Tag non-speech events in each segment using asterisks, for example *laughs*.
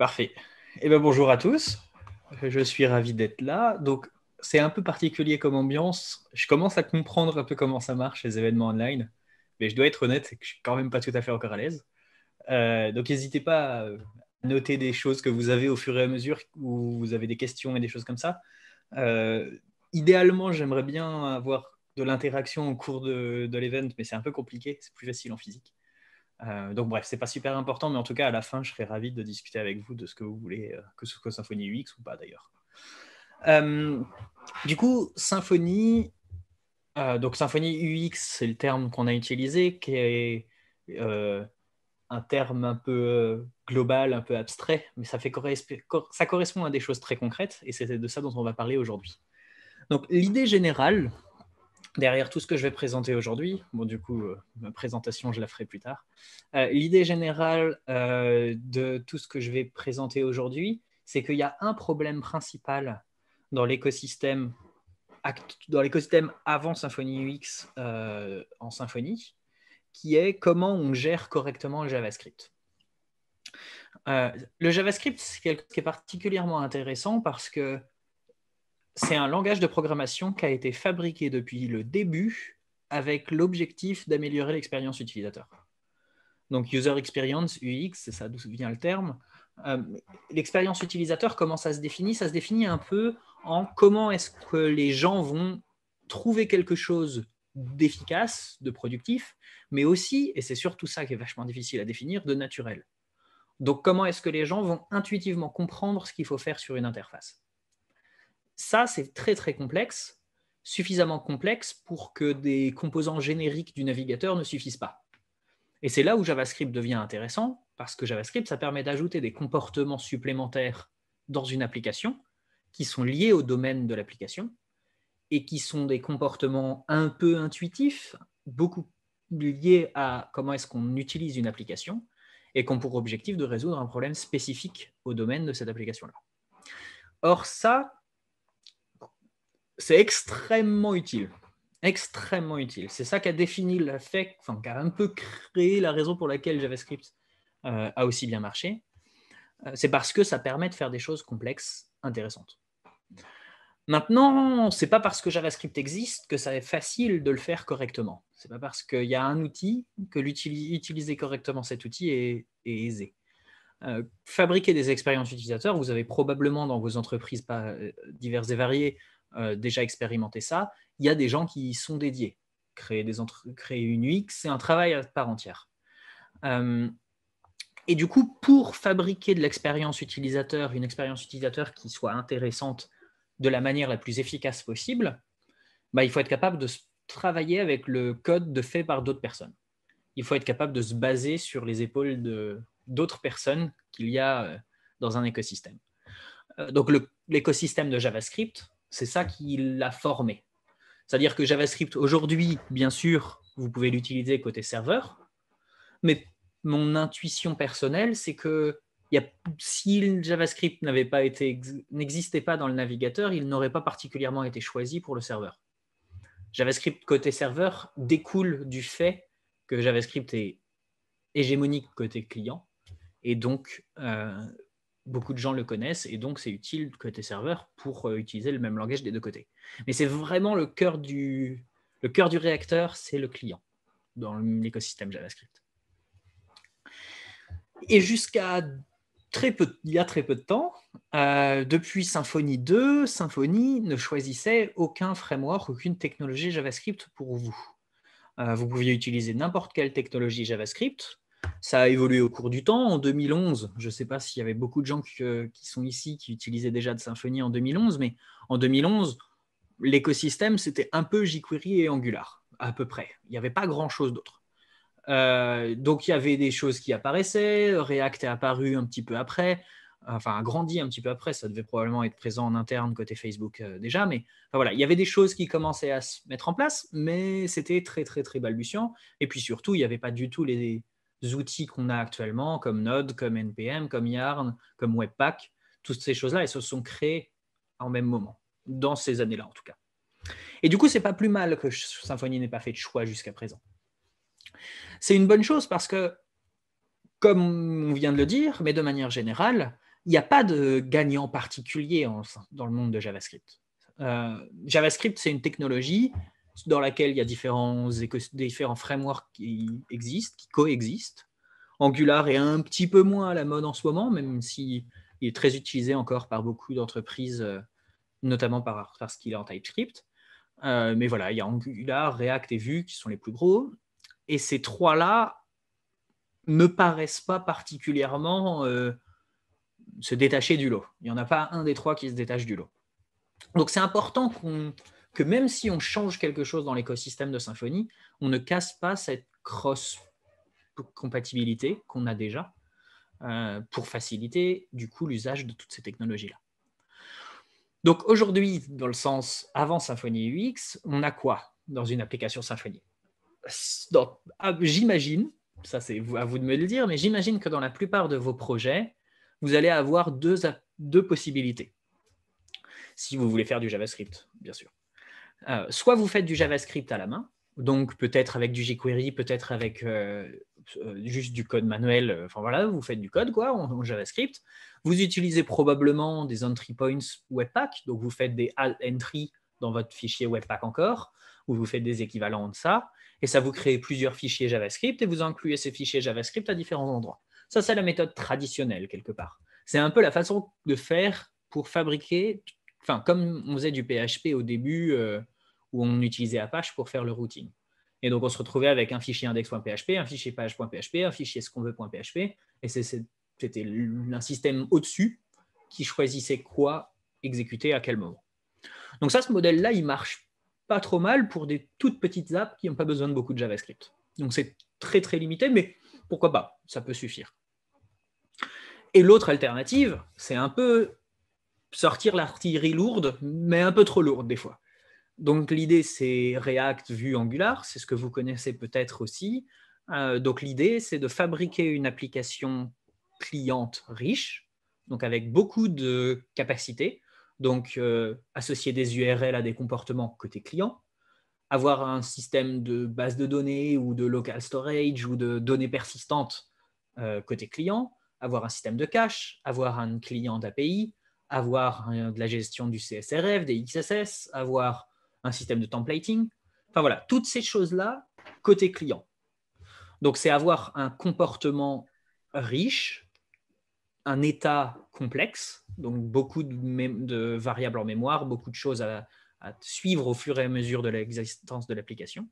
Parfait. Eh bien bonjour à tous. Je suis ravi d'être là. Donc, c'est un peu particulier comme ambiance. Je commence à comprendre un peu comment ça marche, les événements online. Mais je dois être honnête, je ne je suis quand même pas tout à fait encore à l'aise. Euh, donc, n'hésitez pas à noter des choses que vous avez au fur et à mesure où vous avez des questions et des choses comme ça. Euh, idéalement, j'aimerais bien avoir de l'interaction au cours de, de l'event, mais c'est un peu compliqué. C'est plus facile en physique. Euh, donc bref, c'est pas super important, mais en tout cas, à la fin, je serai ravi de discuter avec vous de ce que vous voulez, euh, que ce soit Symfony UX ou pas d'ailleurs. Euh, du coup, Symfony, donc Symfony UX, c'est le terme qu'on a utilisé, qui est un terme un peu global, un peu abstrait, mais ça, ça correspond à des choses très concrètes, et c'est de ça dont on va parler aujourd'hui. Donc l'idée générale, derrière tout ce que je vais présenter aujourd'hui, bon du coup euh, ma présentation je la ferai plus tard, euh, l'idée générale euh, de tout ce que je vais présenter aujourd'hui, c'est qu'il y a un problème principal dans l'écosystème dans l'écosystème avant Symfony UX en Symfony, qui est comment on gère correctement le JavaScript. le JavaScript, c'est quelque chose qui est particulièrement intéressant parce que c'est un langage de programmation qui a été fabriqué depuis le début avec l'objectif d'améliorer l'expérience utilisateur. Donc User Experience, UX, c'est ça d'où vient le terme. Euh, l'expérience utilisateur, comment ça se définit Ça se définit un peu en comment est-ce que les gens vont trouver quelque chose d'efficace, de productif, mais aussi, et c'est surtout ça qui est vachement difficile à définir, de naturel. Donc comment est-ce que les gens vont intuitivement comprendre ce qu'il faut faire sur une interface ça, c'est très très complexe, suffisamment complexe pour que des composants génériques du navigateur ne suffisent pas. Et c'est là où JavaScript devient intéressant, parce que JavaScript, ça permet d'ajouter des comportements supplémentaires dans une application qui sont liés au domaine de l'application et qui sont des comportements un peu intuitifs, beaucoup liés à comment est-ce qu'on utilise une application et qu'on ont pour objectif de résoudre un problème spécifique au domaine de cette application-là. Or, ça, c'est extrêmement utile. Extrêmement utile. C'est ça qui a défini fait, e enfin, qui a un peu créé la raison pour laquelle JavaScript euh, a aussi bien marché. Euh, c'est parce que ça permet de faire des choses complexes, intéressantes. Maintenant, c'est pas parce que JavaScript existe que ça est facile de le faire correctement. C'est pas parce qu'il y a un outil que l'utiliser correctement cet outil est, aisé. Euh, fabriquer des expériences utilisateurs, vous avez probablement dans vos entreprises diverses et variées euh, déjà expérimenté ça. Il y a des gens qui y sont dédiés. Créer, des Créer une UX, c'est un travail à part entière. Euh, et du coup, pour fabriquer de l'expérience utilisateur, une expérience utilisateur qui soit intéressante de la manière la plus efficace possible, bah, il faut être capable de travailler avec le code de fait par d'autres personnes. Il faut être capable de se baser sur les épaules de, d'autres personnes qu'il y a euh, dans un écosystème. Donc l'écosystème de JavaScript, c'est ça qui l'a formé. C'est-à-dire que JavaScript, aujourd'hui, bien sûr, vous pouvez l'utiliser côté serveur, mais mon intuition personnelle, c'est que si JavaScript n'avait pas été, n'existait pas dans le navigateur, il n'aurait pas particulièrement été choisi pour le serveur. JavaScript côté serveur découle du fait que JavaScript est hégémonique côté client et donc euh, beaucoup de gens le connaissent et donc c'est utile côté serveur pour euh, utiliser le même langage des deux côtés. Mais c'est vraiment le cœur du, le cœur du réacteur, c'est le client dans l'écosystème JavaScript. Et jusqu'à très peu, il y a très peu de temps, euh, depuis Symfony 2, Symfony ne choisissait aucun framework, aucune technologie JavaScript pour vous. Euh, vous pouviez utiliser n'importe quelle technologie JavaScript, ça a évolué au cours du temps. En 2011, je ne sais pas s'il y avait beaucoup de gens qui sont ici qui utilisaient déjà de Symfony en 2011, mais en 2011, l'écosystème, c'était un peu jQuery et Angular, à peu près. Il n'y avait pas grand-chose d'autre. Euh, donc, il y avait des choses qui apparaissaient. React est apparu un petit peu après, enfin, a grandi un petit peu après. Ça devait probablement être présent en interne côté Facebook euh, déjà. Mais voilà, il y avait des choses qui commençaient à se mettre en place, mais c'était très, très, très balbutiant. Et puis surtout, il n'y avait pas du tout les, outils qu'on a actuellement, comme Node, comme NPM, comme Yarn, comme Webpack, toutes ces choses-là, elles se sont créées en même moment, dans ces années-là en tout cas. Et du coup, c'est pas plus mal que Symfony n'ait pas fait de choix jusqu'à présent. C'est une bonne chose parce que, comme on vient de le dire, mais de manière générale, il n'y a pas de gagnant particulier dans le monde de JavaScript. Euh, JavaScript, c'est une technologie dans laquelle il y a différents, différents frameworks qui existent, qui coexistent. Angular est un petit peu moins à la mode en ce moment, même si il est très utilisé encore par beaucoup d'entreprises, euh, notamment par, parce qu'il est en TypeScript. Euh, mais voilà, il y a Angular, React et Vue qui sont les plus gros. Et ces trois-là ne paraissent pas particulièrement euh, se détacher du lot. Il n'y en a pas un des trois qui se détache du lot. Donc c'est important qu'on que même si on change quelque chose dans l'écosystème de Symfony, on ne casse pas cette cross-compatibilité qu'on a déjà euh, pour faciliter du coup l'usage de toutes ces technologies-là. Donc aujourd'hui, dans le sens avant Symfony UX, on a quoi dans une application Symfony ah, J'imagine, ça c'est à vous de me le dire, mais j'imagine que dans la plupart de vos projets, vous allez avoir deux, deux possibilités. Si vous voulez faire du JavaScript, bien sûr. Euh, soit vous faites du JavaScript à la main, donc peut-être avec du jQuery, peut-être avec euh, euh, juste du code manuel, enfin voilà, vous faites du code quoi, en, JavaScript. Vous utilisez probablement des entry points Webpack, donc vous faites des add entry dans votre fichier Webpack encore, ou vous faites des équivalents de ça, et ça vous crée plusieurs fichiers JavaScript et vous incluez ces fichiers JavaScript à différents endroits. Ça, c'est la méthode traditionnelle quelque part. C'est un peu la façon de faire pour fabriquer enfin, comme on faisait du PHP au début, euh, où on utilisait Apache pour faire le routing. Et donc, on se retrouvait avec un fichier index.php, un fichier page.php, un fichier ce qu'on veut.php. Et c'était un système au-dessus qui choisissait quoi exécuter à quel moment. Donc, ça, ce modèle-là, il marche pas trop mal pour des toutes petites apps qui n'ont pas besoin de beaucoup de JavaScript. Donc, c'est très, très limité, mais pourquoi pas Ça peut suffire. Et l'autre alternative, c'est un peu sortir l'artillerie lourde, mais un peu trop lourde des fois. Donc l'idée, c'est React Vue Angular, c'est ce que vous connaissez peut-être aussi. Euh, donc l'idée, c'est de fabriquer une application cliente riche, donc avec beaucoup de capacités, donc euh, associer des URL à des comportements côté client, avoir un système de base de données ou de local storage ou de données persistantes euh, côté client, avoir un système de cache, avoir un client d'API, avoir euh, de la gestion du CSRF, des XSS, avoir un système de templating. Enfin voilà, toutes ces choses-là côté client. Donc c'est avoir un comportement riche, un état complexe, donc beaucoup de, variables en mémoire, beaucoup de choses à, suivre au fur et à mesure de l'existence de l'application.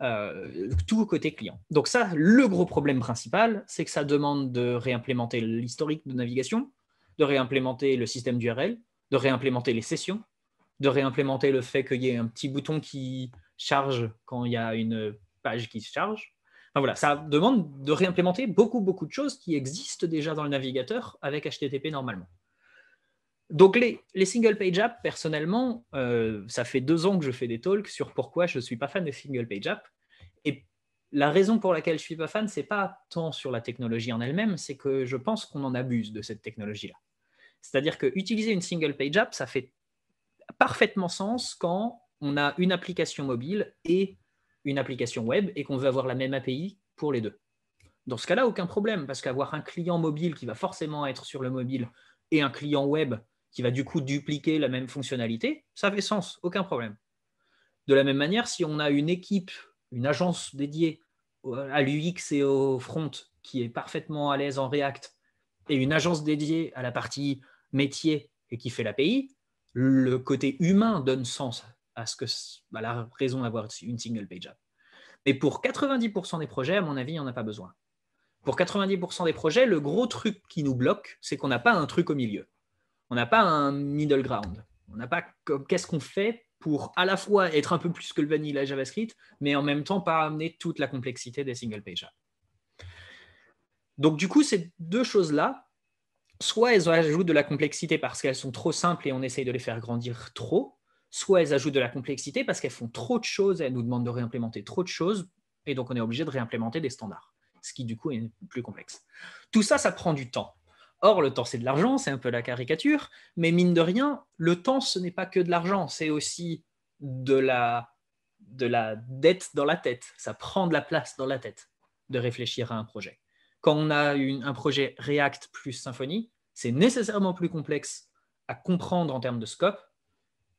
Euh, tout côté client. Donc ça, le gros problème principal, c'est que ça demande de réimplémenter l'historique de navigation, de réimplémenter le système d'URL, de réimplémenter les sessions, de réimplémenter le fait qu'il y ait un petit bouton qui charge quand il y a une page qui se charge. voilà, ça demande de réimplémenter beaucoup, beaucoup de choses qui existent déjà dans le navigateur avec HTTP normalement. Donc les, les single page apps, personnellement, euh, ça fait deux ans que je fais des talks sur pourquoi je ne suis pas fan des single page apps. Et la raison pour laquelle je ne suis pas fan, ce n'est pas tant sur la technologie en elle-même, c'est que je pense qu'on en abuse de cette technologie-là. C'est-à-dire qu'utiliser une single page app, ça fait parfaitement sens quand on a une application mobile et une application web et qu'on veut avoir la même API pour les deux. Dans ce cas-là, aucun problème, parce qu'avoir un client mobile qui va forcément être sur le mobile et un client web qui va du coup dupliquer la même fonctionnalité, ça fait sens, aucun problème. De la même manière, si on a une équipe, une agence dédiée à l'UX et au front qui est parfaitement à l'aise en React et une agence dédiée à la partie métier et qui fait l'API, le côté humain donne sens à, ce que, la raison d'avoir une single page app. Mais pour 90% des projets, à mon avis, on n'y a pas besoin. Pour 90% des projets, le gros truc qui nous bloque, c'est qu'on n'a pas un truc au milieu. On n'a pas un middle ground. On n'a pas qu'est-ce qu'on fait pour à la fois être un peu plus que le vanilla JavaScript, mais en même temps pas amener toute la complexité des single page apps. Donc du coup, ces deux choses-là, soit elles ajoutent de la complexité parce qu'elles sont trop simples et on essaye de les faire grandir trop, soit elles ajoutent de la complexité parce qu'elles font trop de choses et elles nous demandent de réimplémenter trop de choses, et donc on est obligé de réimplémenter des standards, ce qui du coup est plus complexe. Tout ça, ça prend du temps. Or, le temps, c'est de l'argent, c'est un peu la caricature, mais mine de rien, le temps, ce n'est pas que de l'argent, c'est aussi de la, de la dette dans la tête. Ça prend de la place dans la tête de réfléchir à un projet. Quand on a un projet React plus Symfony, c'est nécessairement plus complexe à comprendre en termes de scope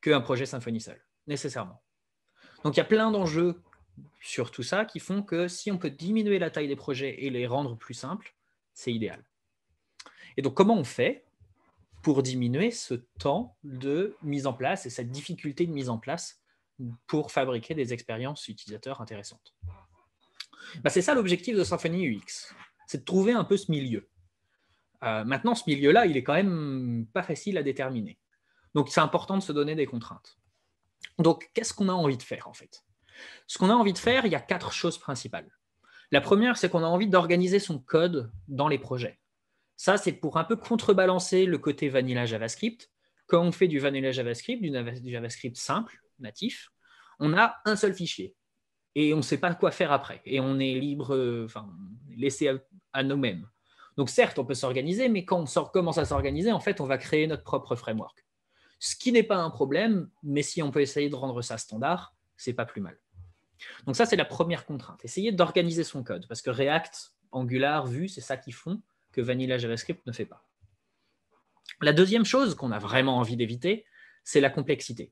qu'un projet Symfony seul, nécessairement. Donc il y a plein d'enjeux sur tout ça qui font que si on peut diminuer la taille des projets et les rendre plus simples, c'est idéal. Et donc comment on fait pour diminuer ce temps de mise en place et cette difficulté de mise en place pour fabriquer des expériences utilisateurs intéressantes bah, C'est ça l'objectif de Symfony UX c'est de trouver un peu ce milieu. Euh, maintenant, ce milieu-là, il est quand même pas facile à déterminer. Donc, c'est important de se donner des contraintes. Donc, qu'est-ce qu'on a envie de faire en fait Ce qu'on a envie de faire, il y a quatre choses principales. La première, c'est qu'on a envie d'organiser son code dans les projets. Ça, c'est pour un peu contrebalancer le côté vanilla JavaScript. Quand on fait du vanilla JavaScript, du JavaScript simple, natif, on a un seul fichier et on ne sait pas quoi faire après. Et on est libre, euh, enfin, laissé à nous-mêmes. Donc certes, on peut s'organiser, mais quand on commence à s'organiser, en fait, on va créer notre propre framework. Ce qui n'est pas un problème, mais si on peut essayer de rendre ça standard, c'est pas plus mal. Donc ça, c'est la première contrainte. Essayer d'organiser son code, parce que React, Angular, Vue, c'est ça qu'ils font, que Vanilla JavaScript ne fait pas. La deuxième chose qu'on a vraiment envie d'éviter, c'est la complexité.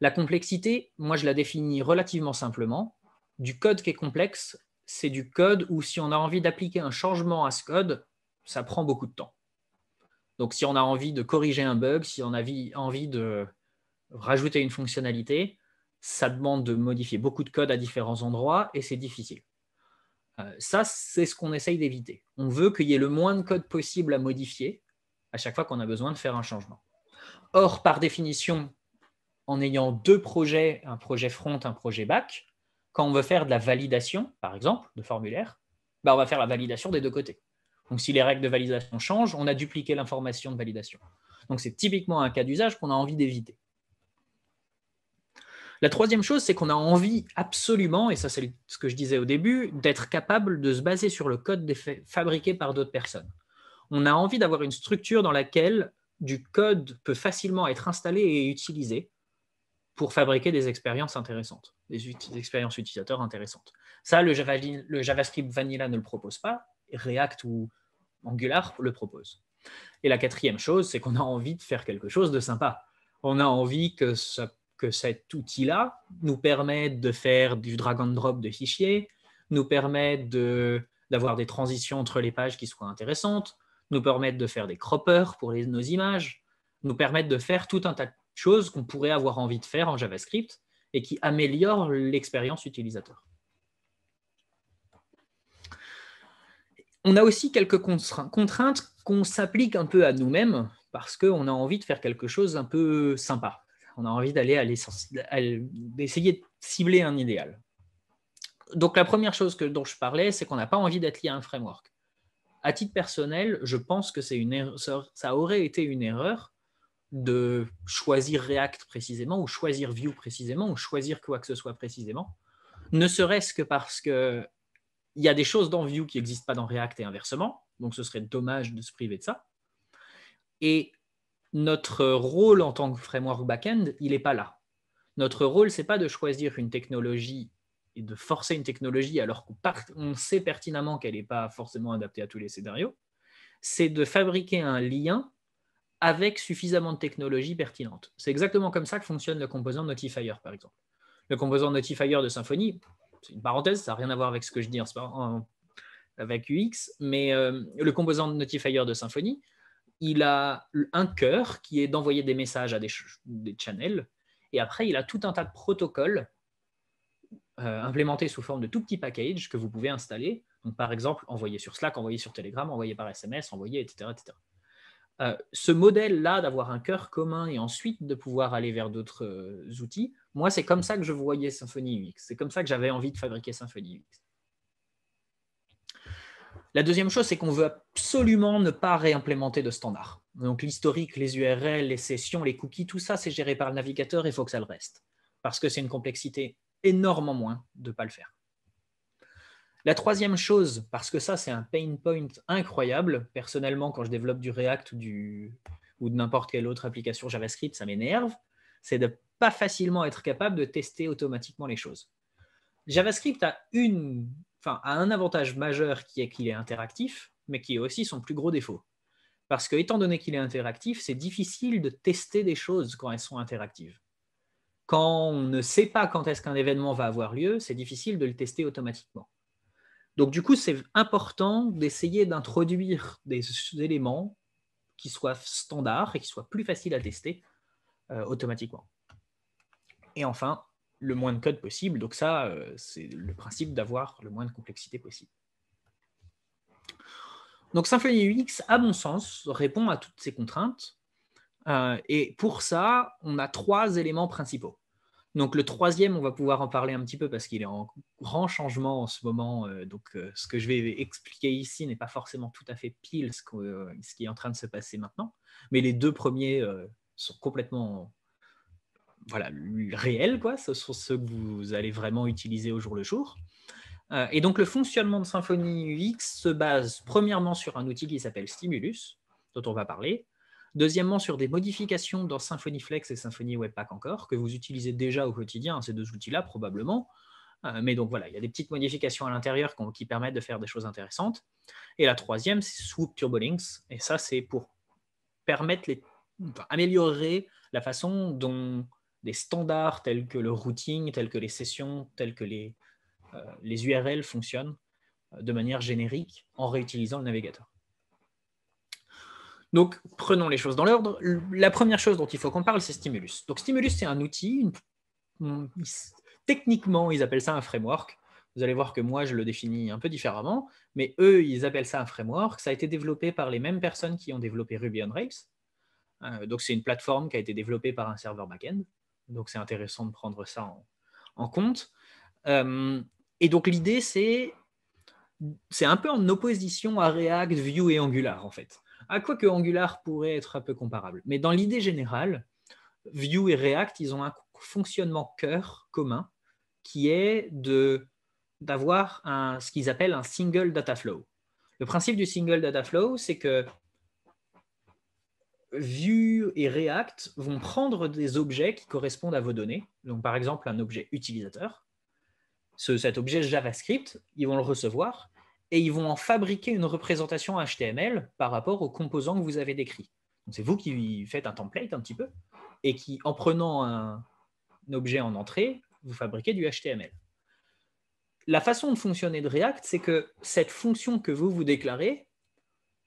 La complexité, moi, je la définis relativement simplement. Du code qui est complexe, c'est du code où si on a envie d'appliquer un changement à ce code, ça prend beaucoup de temps. Donc si on a envie de corriger un bug, si on a envie de rajouter une fonctionnalité, ça demande de modifier beaucoup de code à différents endroits et c'est difficile. Euh, ça, c'est ce qu'on essaye d'éviter. On veut qu'il y ait le moins de code possible à modifier à chaque fois qu'on a besoin de faire un changement. Or, par définition, en ayant deux projets, un projet front, un projet back, quand on veut faire de la validation, par exemple, de formulaire, bah, on va faire la validation des deux côtés. Donc, si les règles de validation changent, on a dupliqué l'information de validation. Donc, c'est typiquement un cas d'usage qu'on a envie d'éviter. La troisième chose, c'est qu'on a envie absolument, et ça c'est ce que je disais au début, d'être capable de se baser sur le code fabriqué par d'autres personnes. On a envie d'avoir une structure dans laquelle du code peut facilement être installé et utilisé pour fabriquer des expériences intéressantes des expériences utilisateurs intéressantes. Ça, le, JavaScript Vanilla ne le propose pas, React ou Angular le propose. Et la quatrième chose, c'est qu'on a envie de faire quelque chose de sympa. On a envie que, cet outil-là nous permette de faire du drag and drop de fichiers, nous permette d'avoir des transitions entre les pages qui soient intéressantes, nous permette de faire des croppers pour nos images, nous permette de faire tout un tas de choses qu'on pourrait avoir envie de faire en JavaScript et qui améliore l'expérience utilisateur. On a aussi quelques contraintes qu'on s'applique un peu à nous-mêmes parce qu'on a envie de faire quelque chose un peu sympa. On a envie d'aller à l'essence, d'essayer de cibler un idéal. Donc la première chose que, dont je parlais, c'est qu'on n'a pas envie d'être lié à un framework. À titre personnel, je pense que c'est une erreur, ça aurait été une erreur de choisir React précisément, ou choisir Vue précisément, ou choisir quoi que ce soit précisément, ne serait-ce que parce que il y a des choses dans Vue qui n'existent pas dans React et inversement, donc ce serait dommage de se priver de ça. Et notre rôle en tant que framework backend, il n'est pas là. Notre rôle, c'est pas de choisir une technologie et de forcer une technologie alors qu'on sait pertinemment qu'elle n'est pas forcément adaptée à tous les scénarios, c'est de fabriquer un lien avec suffisamment de technologies pertinentes. C'est exactement comme ça que fonctionne le composant Notifier, par exemple. Le composant Notifier de Symfony, c'est une parenthèse, ça n'a rien à voir avec ce que je dis en, avec UX, mais euh, le composant Notifier de Symfony, il a un cœur qui est d'envoyer des messages à des, des, channels, et après, il a tout un tas de protocoles euh, implémentés sous forme de tout petits packages que vous pouvez installer. par exemple, envoyer sur Slack, envoyer sur Telegram, envoyer par SMS, envoyer, etc. etc. Euh, ce modèle-là d'avoir un cœur commun et ensuite de pouvoir aller vers d'autres euh, outils, moi, c'est comme ça que je voyais Symfony UX. C'est comme ça que j'avais envie de fabriquer Symfony UX. La deuxième chose, c'est qu'on veut absolument ne pas réimplémenter de standards. Donc l'historique, les URL, les sessions, les cookies, tout ça, c'est géré par le navigateur et il faut que ça le reste. Parce que c'est une complexité énormément moins de ne pas le faire. La troisième chose, parce que ça c'est un pain point incroyable, personnellement quand je développe du React ou, de n'importe quelle autre application JavaScript, ça m'énerve, c'est de pas facilement être capable de tester automatiquement les choses. JavaScript a, a un avantage majeur qui est qu'il est interactif, mais qui est aussi son plus gros défaut. Parce que étant donné qu'il est interactif, c'est difficile de tester des choses quand elles sont interactives quand on ne sait pas quand est-ce qu'un événement va avoir lieu, c'est difficile de le tester automatiquement. Donc du coup, c'est important d'essayer d'introduire des éléments qui soient standards et qui soient plus faciles à tester euh, automatiquement. Et enfin, le moins de code possible. Donc ça, euh, c'est le principe d'avoir le moins de complexité possible. Donc Symfony UX, à mon sens, répond à toutes ces contraintes. Euh, et pour ça, on a trois éléments principaux. Donc le troisième, on va pouvoir en parler un petit peu parce qu'il est en grand changement en ce moment. Euh, donc euh, ce que je vais expliquer ici n'est pas forcément tout à fait pile ce, euh, qui est en train de se passer maintenant, mais les deux premiers sont complètement voilà, réels, quoi. ce sont ceux que vous allez vraiment utiliser au jour le jour. et donc le fonctionnement de Symfony UX se base premièrement sur un outil qui s'appelle Stimulus, dont on va parler, Deuxièmement, sur des modifications dans Symfony Flex et Symfony Webpack encore, que vous utilisez déjà au quotidien, hein, ces deux outils-là probablement. Euh, mais donc voilà, il y a des petites modifications à l'intérieur qui, permettent de faire des choses intéressantes. Et la troisième, c'est Swoop TurboLinks. Et ça, c'est pour permettre les, améliorer la façon dont des standards tels que le routing, tels que les sessions, tels que les, euh, les URL fonctionnent euh, de manière générique en réutilisant le navigateur. Donc, prenons les choses dans l'ordre. La première chose dont il faut qu'on parle, c'est Stimulus. Donc, Stimulus, c'est un outil. Techniquement, ils appellent ça un framework. Vous allez voir que moi, je le définis un peu différemment, mais eux, ils appellent ça un framework. Ça a été développé par les mêmes personnes qui ont développé Ruby on Rails. Euh, donc, c'est une plateforme qui a été développée par un serveur backend. Donc, c'est intéressant de prendre ça en, compte. Euh, et donc, l'idée, c'est c'est un peu en opposition à React, Vue et Angular, en fait. À ah, quoi que Angular pourrait être un peu comparable. Mais dans l'idée générale, Vue et React, ils ont un fonctionnement cœur commun qui est de d'avoir ce qu'ils appellent un single data flow. Le principe du single data flow, c'est que Vue et React vont prendre des objets qui correspondent à vos données, donc par exemple un objet utilisateur. Ce, cet objet JavaScript, ils vont le recevoir et ils vont en fabriquer une représentation HTML par rapport aux composants que vous avez décrits. C'est vous qui faites un template un petit peu et qui, en prenant un, objet en entrée, vous fabriquez du HTML. La façon de fonctionner de React, c'est que cette fonction que vous vous déclarez,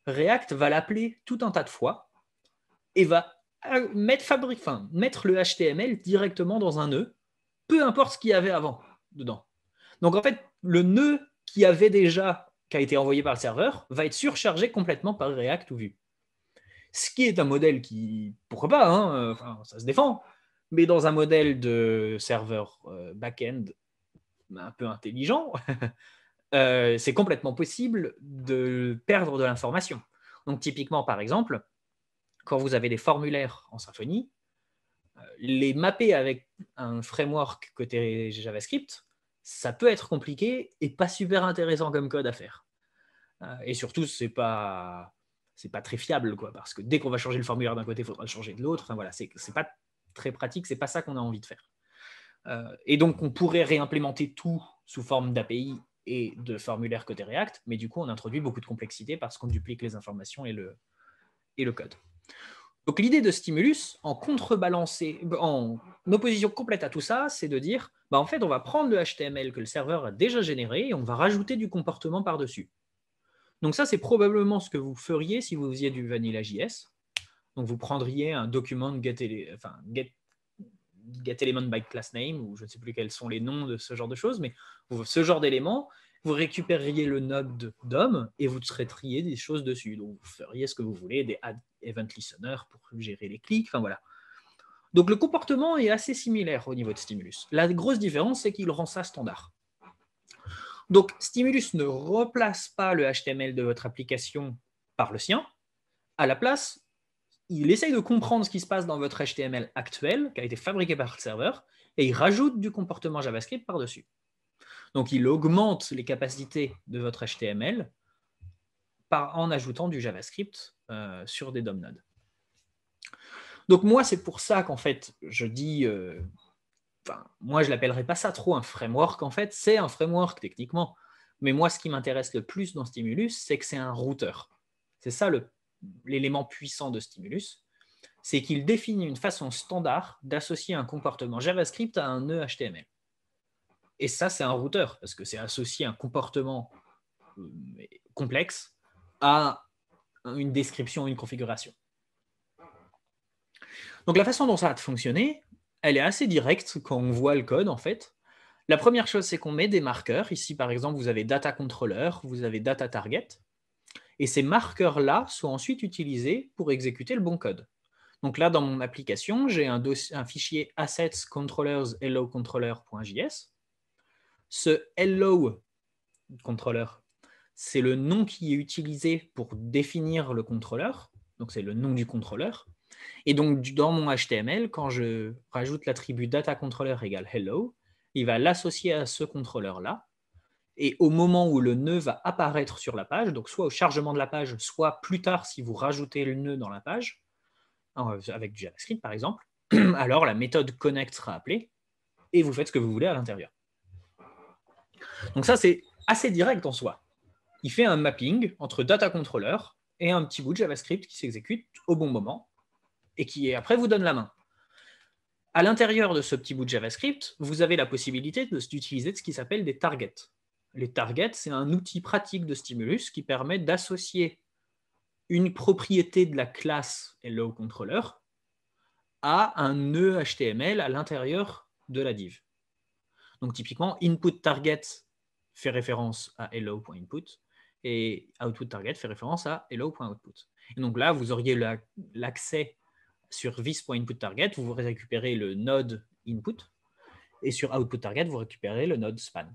React va l'appeler tout un tas de fois et va euh, mettre, mettre le HTML directement dans un nœud, peu importe ce qu'il y avait avant dedans. Donc en fait, le nœud qui avait déjà qui a été envoyé par le serveur va être surchargé complètement par React ou Vue. Ce qui est un modèle qui, pourquoi pas, hein, euh, ça se défend, mais dans un modèle de serveur euh, back-end un peu intelligent, *laughs* euh, c'est complètement possible de perdre de l'information. Donc typiquement, par exemple, quand vous avez des formulaires en Symfony, les mapper avec un framework côté JavaScript, ça peut être compliqué et pas super intéressant comme code à faire. Euh, et surtout, c'est pas pas très fiable quoi, parce que dès qu'on va changer le formulaire d'un côté, il faudra le changer de l'autre. Enfin voilà, c'est pas très pratique, c'est pas ça qu'on a envie de faire. Euh, et donc, on pourrait réimplémenter tout sous forme d'API et de formulaire côté React, mais du coup, on introduit beaucoup de complexité parce qu'on duplique les informations et le, et le code. Donc l'idée de stimulus, en contrebalancé, en opposition complète à tout ça, c'est de dire, bah, en fait, on va prendre le HTML que le serveur a déjà généré et on va rajouter du comportement par-dessus. Donc ça, c'est probablement ce que vous feriez si vous faisiez du vanilla JS. Donc vous prendriez un document de get, enfin, get... element class name, ou je ne sais plus quels sont les noms de ce genre de choses, mais ce genre d'éléments, vous récupéreriez le node DOM et vous traiteriez des choses dessus. Donc vous feriez ce que vous voulez, des add Event Listener pour gérer les clics, enfin voilà. Donc le comportement est assez similaire au niveau de Stimulus. La grosse différence, c'est qu'il rend ça standard. Donc Stimulus ne replace pas le HTML de votre application par le sien. À la place, il essaye de comprendre ce qui se passe dans votre HTML actuel, qui a été fabriqué par le serveur, et il rajoute du comportement JavaScript par-dessus. Donc il augmente les capacités de votre HTML en ajoutant du JavaScript euh, sur des DOM nodes. Donc moi, c'est pour ça qu'en fait, je dis, euh, moi, je l'appellerais pas ça trop un framework. En fait, c'est un framework techniquement. Mais moi, ce qui m'intéresse le plus dans Stimulus, c'est que c'est un routeur. C'est ça l'élément puissant de Stimulus. C'est qu'il définit une façon standard d'associer un comportement JavaScript à un nœud e HTML. Et ça, c'est un routeur, parce que c'est associer un comportement euh, complexe à une description, une configuration. Donc la façon dont ça a fonctionné, elle est assez directe quand on voit le code en fait. La première chose, c'est qu'on met des marqueurs. Ici, par exemple, vous avez data controller, vous avez data target. Et ces marqueurs-là sont ensuite utilisés pour exécuter le bon code. Donc là, dans mon application, j'ai un, un, fichier assets controllers hello controller.js. Ce hello controller c'est le nom qui est utilisé pour définir le contrôleur, donc c'est le nom du contrôleur. Et donc, dans mon HTML, quand je rajoute l'attribut data controller égale hello, il va l'associer à ce contrôleur-là. Et au moment où le nœud va apparaître sur la page, donc soit au chargement de la page, soit plus tard si vous rajoutez le nœud dans la page, avec du JavaScript par exemple, *clears throat* alors la méthode connect sera appelée et vous faites ce que vous voulez à l'intérieur. Donc ça, c'est assez direct en soi il fait un mapping entre data controller et un petit bout de JavaScript qui s'exécute au bon moment et qui après vous donne la main. À l'intérieur de ce petit bout de JavaScript, vous avez la possibilité d'utiliser ce qui s'appelle des targets. Les targets, c'est un outil pratique de stimulus qui permet d'associer une propriété de la classe Hello Controller à un nœud HTML à l'intérieur de la div. Donc typiquement, input target fait référence à hello.input et output target fait référence à hello.output. Et donc là, vous auriez l'accès sur vis.input target, vous récupérez le node input, et sur output target, vous récupérez le node span.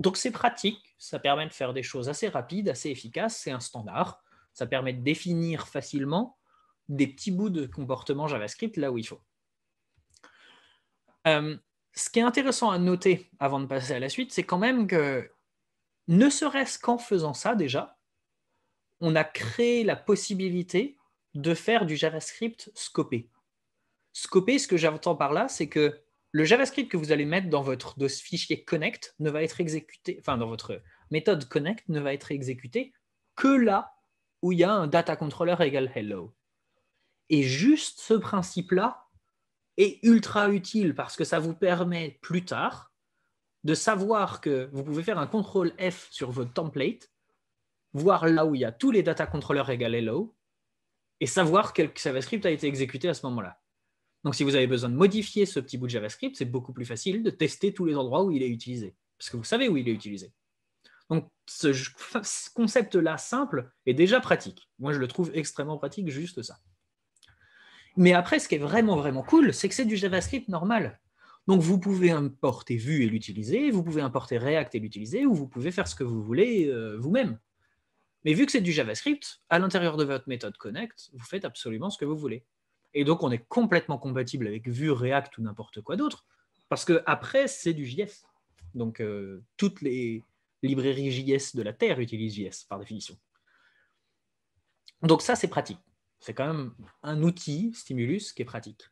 Donc c'est pratique, ça permet de faire des choses assez rapides, assez efficaces, c'est un standard, ça permet de définir facilement des petits bouts de comportement JavaScript là où il faut. Euh, ce qui est intéressant à noter avant de passer à la suite, c'est quand même que ne serait-ce qu'en faisant ça déjà, on a créé la possibilité de faire du JavaScript scopé. Scopé, ce que j'entends par là, c'est que le JavaScript que vous allez mettre dans votre fichier connect ne va être exécuté, enfin dans votre méthode connect ne va être exécuté que là où il y a un data controller égal hello. Et juste ce principe-là est ultra utile parce que ça vous permet plus tard de savoir que vous pouvez faire un contrôle F sur votre template, voir là où il y a tous les data controllers égal hello, et savoir quel JavaScript a été exécuté à ce moment-là. Donc, si vous avez besoin de modifier ce petit bout de JavaScript, c'est beaucoup plus facile de tester tous les endroits où il est utilisé, parce que vous savez où il est utilisé. Donc, ce concept-là simple est déjà pratique. Moi, je le trouve extrêmement pratique, juste ça. Mais après, ce qui est vraiment, vraiment cool, c'est que c'est du JavaScript normal. Donc vous pouvez importer Vue et l'utiliser, vous pouvez importer React et l'utiliser, ou vous pouvez faire ce que vous voulez euh, vous-même. Mais vu que c'est du JavaScript, à l'intérieur de votre méthode Connect, vous faites absolument ce que vous voulez. Et donc on est complètement compatible avec Vue, React ou n'importe quoi d'autre, parce que après c'est du JS. Donc euh, toutes les librairies JS de la Terre utilisent JS par définition. Donc ça c'est pratique. C'est quand même un outil, Stimulus, qui est pratique.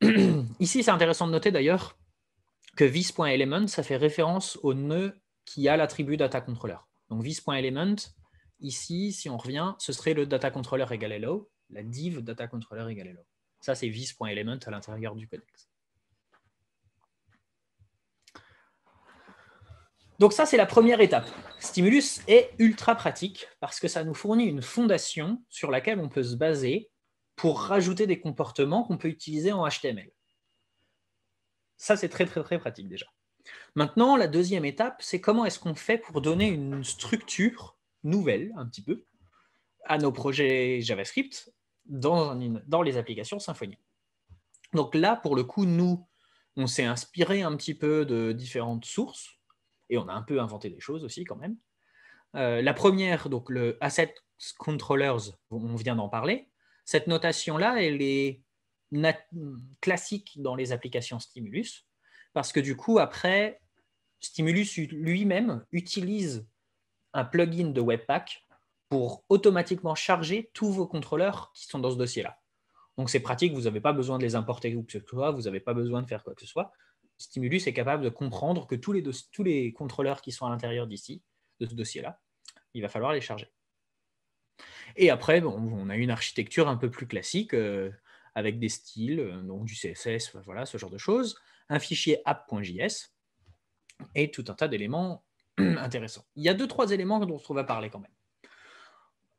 *clears throat* Ici, c'est intéressant de noter d'ailleurs que vis.element, ça fait référence au nœud qui a l'attribut data controller. Donc vis.element, ici, si on revient, ce serait le data controller égale hello, la div data controller égale hello. Ça, c'est vis.element à l'intérieur du codex. Donc ça, c'est la première étape. Stimulus est ultra pratique parce que ça nous fournit une fondation sur laquelle on peut se baser pour rajouter des comportements qu'on peut utiliser en HTML. Ça, c'est très, très, très pratique déjà. Maintenant, la deuxième étape, c'est comment est-ce qu'on fait pour donner une structure nouvelle, un petit peu, à nos projets JavaScript dans, les applications Symfony. Donc là, pour le coup, nous, on s'est inspiré un petit peu de différentes sources et on a un peu inventé des choses aussi quand même. Euh, la première, donc le Asset Controllers, on vient d'en parler. Cette notation-là, elle est classique dans les applications Stimulus, parce que du coup, après, Stimulus lui-même utilise un plugin de Webpack pour automatiquement charger tous vos contrôleurs qui sont dans ce dossier-là. Donc c'est pratique, vous n'avez pas besoin de les importer ou que ce soit, vous n'avez pas besoin de faire quoi que ce soit. Stimulus est capable de comprendre que tous les, tous les contrôleurs qui sont à l'intérieur d'ici, de ce dossier-là, il va falloir les charger. Et après, on a une architecture un peu plus classique euh, avec des styles, euh, donc du CSS, voilà, ce genre de choses, un fichier app.js et tout un tas d'éléments *clears throat* intéressants. Il y a deux, trois éléments dont on va parler quand même.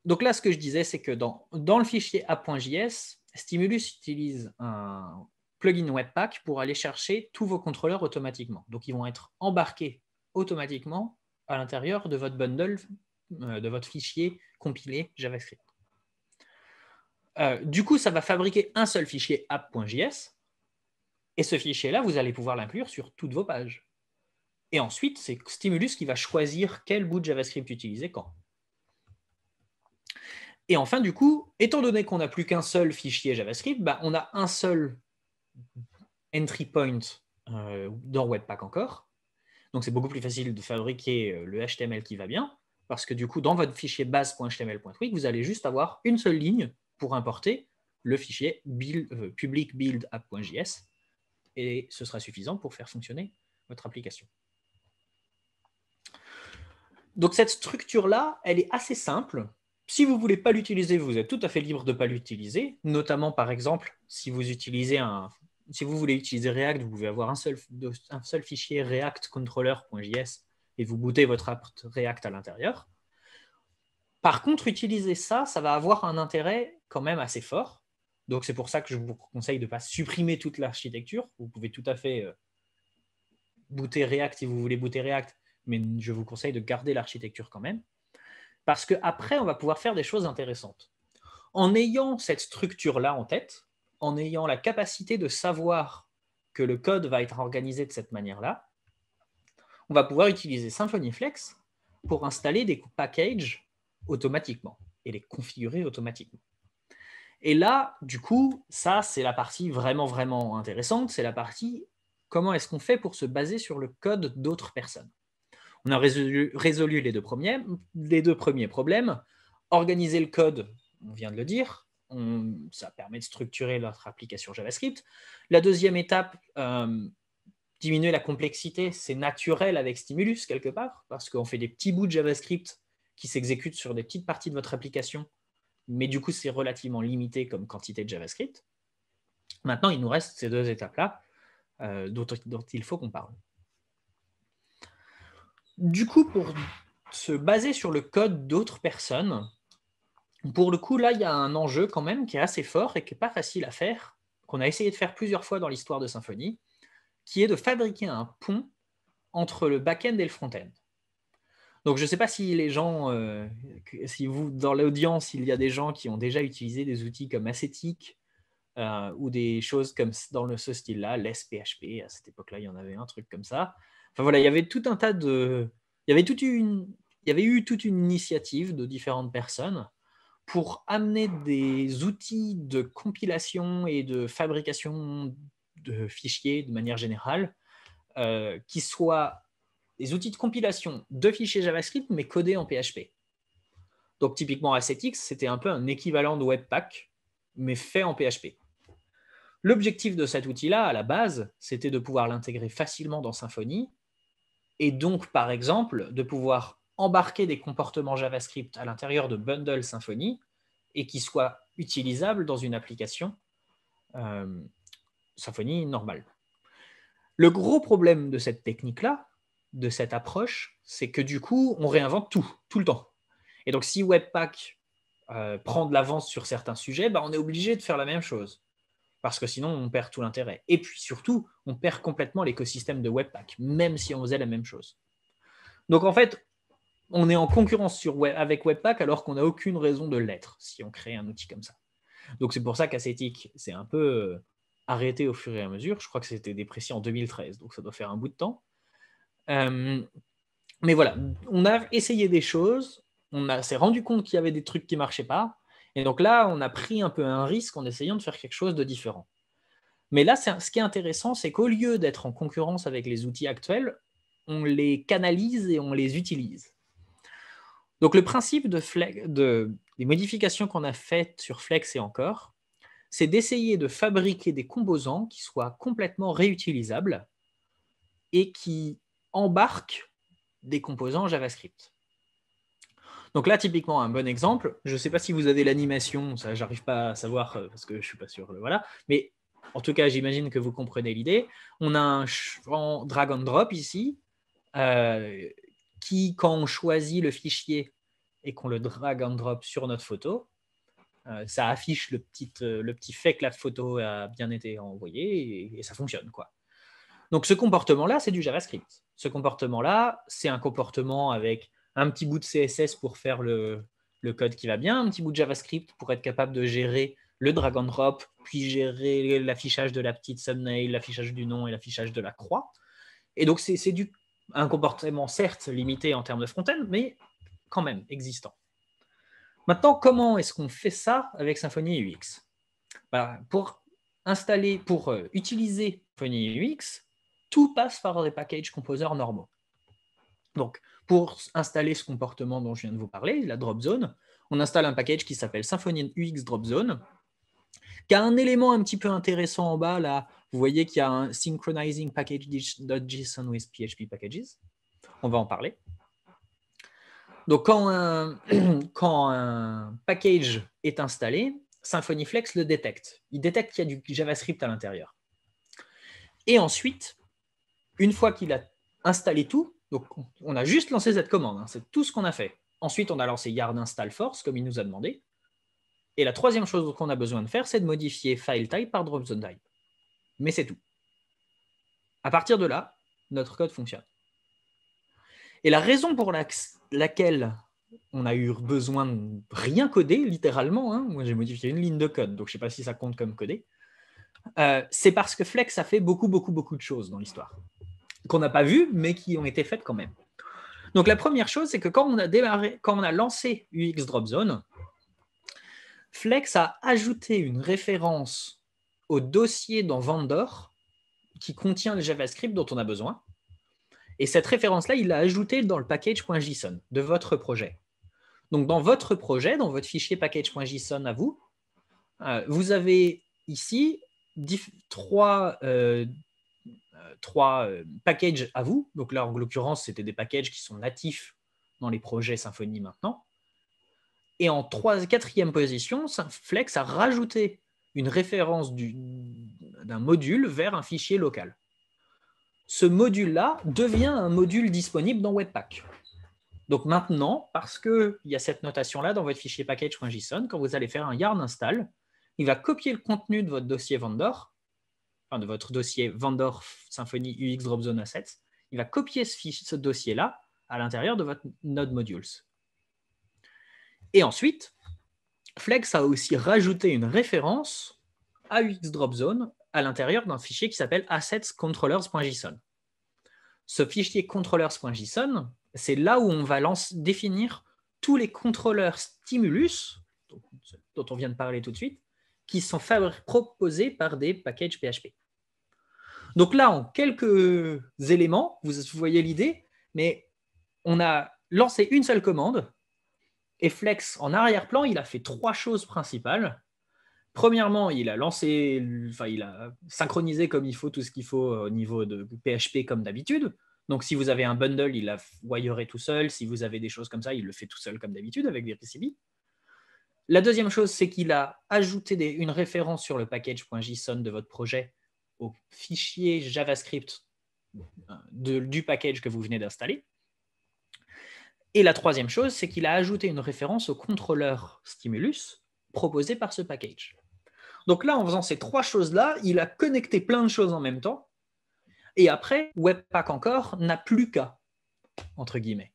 Donc là, ce que je disais, c'est que dans, dans le fichier app.js, Stimulus utilise un plugin Webpack pour aller chercher tous vos contrôleurs automatiquement. Donc ils vont être embarqués automatiquement à l'intérieur de votre bundle, euh, de votre fichier compiler JavaScript. Euh, du coup, ça va fabriquer un seul fichier app.js. Et ce fichier-là, vous allez pouvoir l'inclure sur toutes vos pages. Et ensuite, c'est Stimulus qui va choisir quel bout de JavaScript utiliser quand. Et enfin, du coup, étant donné qu'on n'a plus qu'un seul fichier JavaScript, bah, on a un seul entry point euh, dans Webpack encore. Donc, c'est beaucoup plus facile de fabriquer euh, le HTML qui va bien. Parce que du coup, dans votre fichier base.html.twig, vous allez juste avoir une seule ligne pour importer le fichier build, euh, public build app.js et ce sera suffisant pour faire fonctionner votre application. Donc cette structure-là, elle est assez simple. Si vous ne voulez pas l'utiliser, vous êtes tout à fait libre de ne pas l'utiliser, notamment par exemple si vous utilisez un, si vous voulez utiliser React, vous pouvez avoir un seul, un seul fichier react et vous bootez votre app React à l'intérieur. Par contre, utiliser ça, ça va avoir un intérêt quand même assez fort. Donc, c'est pour ça que je vous conseille de ne pas supprimer toute l'architecture. Vous pouvez tout à fait euh, booter React si vous voulez booter React, mais je vous conseille de garder l'architecture quand même. Parce qu'après, on va pouvoir faire des choses intéressantes. En ayant cette structure-là en tête, en ayant la capacité de savoir que le code va être organisé de cette manière-là, on va pouvoir utiliser Symfony Flex pour installer des packages automatiquement et les configurer automatiquement. Et là, du coup, ça, c'est la partie vraiment, vraiment intéressante. C'est la partie comment est-ce qu'on fait pour se baser sur le code d'autres personnes. On a résolu, les, deux premiers, problèmes. Organiser le code, on vient de le dire, ça permet de structurer notre application JavaScript. La deuxième étape, euh, diminuer la complexité, c'est naturel avec Stimulus quelque part, parce qu'on fait des petits bouts de JavaScript qui s'exécutent sur des petites parties de votre application, mais du coup, c'est relativement limité comme quantité de JavaScript. Maintenant, il nous reste ces deux étapes-là euh, dont, dont, il faut qu'on parle. Du coup, pour se baser sur le code d'autres personnes, pour le coup, là, il y a un enjeu quand même qui est assez fort et qui n'est pas facile à faire, qu'on a essayé de faire plusieurs fois dans l'histoire de Symfony, qui est de fabriquer un pont entre le back-end et le front-end. Donc je ne sais pas si les gens, euh, si vous, dans l'audience, il y a des gens qui ont déjà utilisé des outils comme Ascetic euh, ou des choses comme dans le, ce style-là, l'SPHP. à cette époque-là, il y en avait un truc comme ça. Enfin voilà, il y avait tout un tas de... Il y avait, toute une, il y avait eu toute une initiative de différentes personnes pour amener des outils de compilation et de fabrication de fichiers de manière générale, euh, qui soient des outils de compilation de fichiers JavaScript, mais codés en PHP. Donc typiquement Assetix, c'était un peu un équivalent de Webpack, mais fait en PHP. L'objectif de cet outil-là, à la base, c'était de pouvoir l'intégrer facilement dans Symfony, et donc, par exemple, de pouvoir embarquer des comportements JavaScript à l'intérieur de bundles Symfony, et qui soient utilisables dans une application euh, symphonie normale. Le gros problème de cette technique-là, de cette approche, c'est que du coup, on réinvente tout, tout le temps. Et donc, si Webpack euh, prend de l'avance sur certains sujets, bah, on est obligé de faire la même chose. Parce que sinon, on perd tout l'intérêt. Et puis surtout, on perd complètement l'écosystème de Webpack, même si on faisait la même chose. Donc en fait, on est en concurrence sur avec Webpack alors qu'on n'a aucune raison de l'être si on crée un outil comme ça. Donc c'est pour ça qu'Ascetic, c'est un peu euh, arrêté au fur et à mesure. Je crois que c'était déprécié en 2013, donc ça doit faire un bout de temps. Euh, mais voilà, on a essayé des choses, on s'est rendu compte qu'il y avait des trucs qui ne marchaient pas, et donc là, on a pris un peu un risque en essayant de faire quelque chose de différent. Mais là, ce qui est intéressant, c'est qu'au lieu d'être en concurrence avec les outils actuels, on les canalise et on les utilise. Donc le principe de, de des modifications qu'on a faites sur Flex et encore, c'est d'essayer de fabriquer des composants qui soient complètement réutilisables et qui embarquent des composants JavaScript. Donc là, typiquement, un bon exemple, je ne sais pas si vous avez l'animation, ça j'arrive pas à savoir euh, parce que je ne suis pas sûr, euh, voilà, mais en tout cas, j'imagine que vous comprenez l'idée. On a un champ drag and drop ici, euh, qui, quand on choisit le fichier et qu'on le drag and drop sur notre photo, euh, ça affiche euh, le petit, fait que la photo a bien été envoyée et, ça fonctionne. quoi. Donc ce comportement-là, c'est du JavaScript. Ce comportement-là, c'est un comportement avec un petit bout de CSS pour faire le, le, code qui va bien, un petit bout de JavaScript pour être capable de gérer le drag and drop, puis gérer l'affichage de la petite thumbnail, l'affichage du nom et l'affichage de la croix. Et donc c'est un comportement certes limité en termes de front-end, mais quand même existant. Maintenant, comment est-ce qu'on fait ça avec Symfony UX bah, Pour installer, pour euh, utiliser Symfony UX, tout passe par des packages Composer normaux. Donc, pour installer ce comportement dont je viens de vous parler, la drop zone, on installe un package qui s'appelle Symfony UX drop zone, qui a un élément un petit peu intéressant en bas là. Vous voyez qu'il y a un synchronizing package.json with PHP packages. On va en parler. Donc, *clears throat* quand un, package est installé, Symfony Flex le détecte. Il détecte qu'il y a du JavaScript à l'intérieur. Et ensuite, une fois qu'il a installé tout, donc on a juste lancé cette commande, hein, c'est tout ce qu'on a fait. Ensuite, on a lancé yard install force, comme il nous a demandé. Et la troisième chose qu'on a besoin de faire, c'est de modifier file type par drop zone type. Mais c'est tout. À partir de là, notre code fonctionne. Et la raison pour laquelle on a eu besoin de rien coder, littéralement, hein, moi j'ai modifié une ligne de code, donc je ne sais pas si ça compte comme coder, euh, c'est parce que Flex a fait beaucoup, beaucoup, beaucoup de choses dans l'histoire, qu'on n'a pas vues, mais qui ont été faites quand même. Donc la première chose, c'est que quand on a démarré, quand on a lancé UX Drop Zone, Flex a ajouté une référence au dossier dans Vendor qui contient le JavaScript dont on a besoin. Et cette référence-là, il l'a ajoutée dans le package.json de votre projet. Donc, dans votre projet, dans votre fichier package.json à vous, euh, vous avez ici trois, euh, euh, packages à vous. Donc là, en l'occurrence, c'était des packages qui sont natifs dans les projets Symfony maintenant. Et en quatrième position, Flex a rajouté une référence d'un module vers un fichier local ce module-là devient un module disponible dans Webpack. Donc maintenant, parce qu'il y a cette notation-là dans votre fichier package.json, quand vous allez faire un yarn install, il va copier le contenu de votre dossier vendor, enfin de votre dossier vendor Symfony UX Dropzone Assets, il va copier ce, dossier-là à l'intérieur de votre node modules. Et ensuite, Flex a aussi rajouté une référence à UX Dropzone à l'intérieur d'un fichier qui s'appelle assets-controllers.json. Ce fichier controllers.json, c'est là où on va définir tous les contrôleurs stimulus, dont on vient de parler tout de suite, qui sont proposés par des packages PHP. Donc là, en quelques éléments, vous voyez l'idée, mais on a lancé une seule commande, et Flex, en arrière-plan, il a fait trois choses principales. Premièrement, il a lancé, enfin, il a synchronisé comme il faut tout ce qu'il faut euh, au niveau de PHP comme d'habitude. Donc, si vous avez un bundle, il a wiré tout seul. Si vous avez des choses comme ça, il le fait tout seul comme d'habitude avec VPCB. La deuxième chose, c'est qu'il a ajouté une référence sur le package.json de votre projet au fichier JavaScript euh, du package que vous venez d'installer. Et la troisième chose, c'est qu'il a ajouté une référence au contrôleur Stimulus proposé par ce package. Donc là, en faisant ces trois choses-là, il a connecté plein de choses en même temps. Et après, Webpack encore n'a plus qu'à, entre guillemets.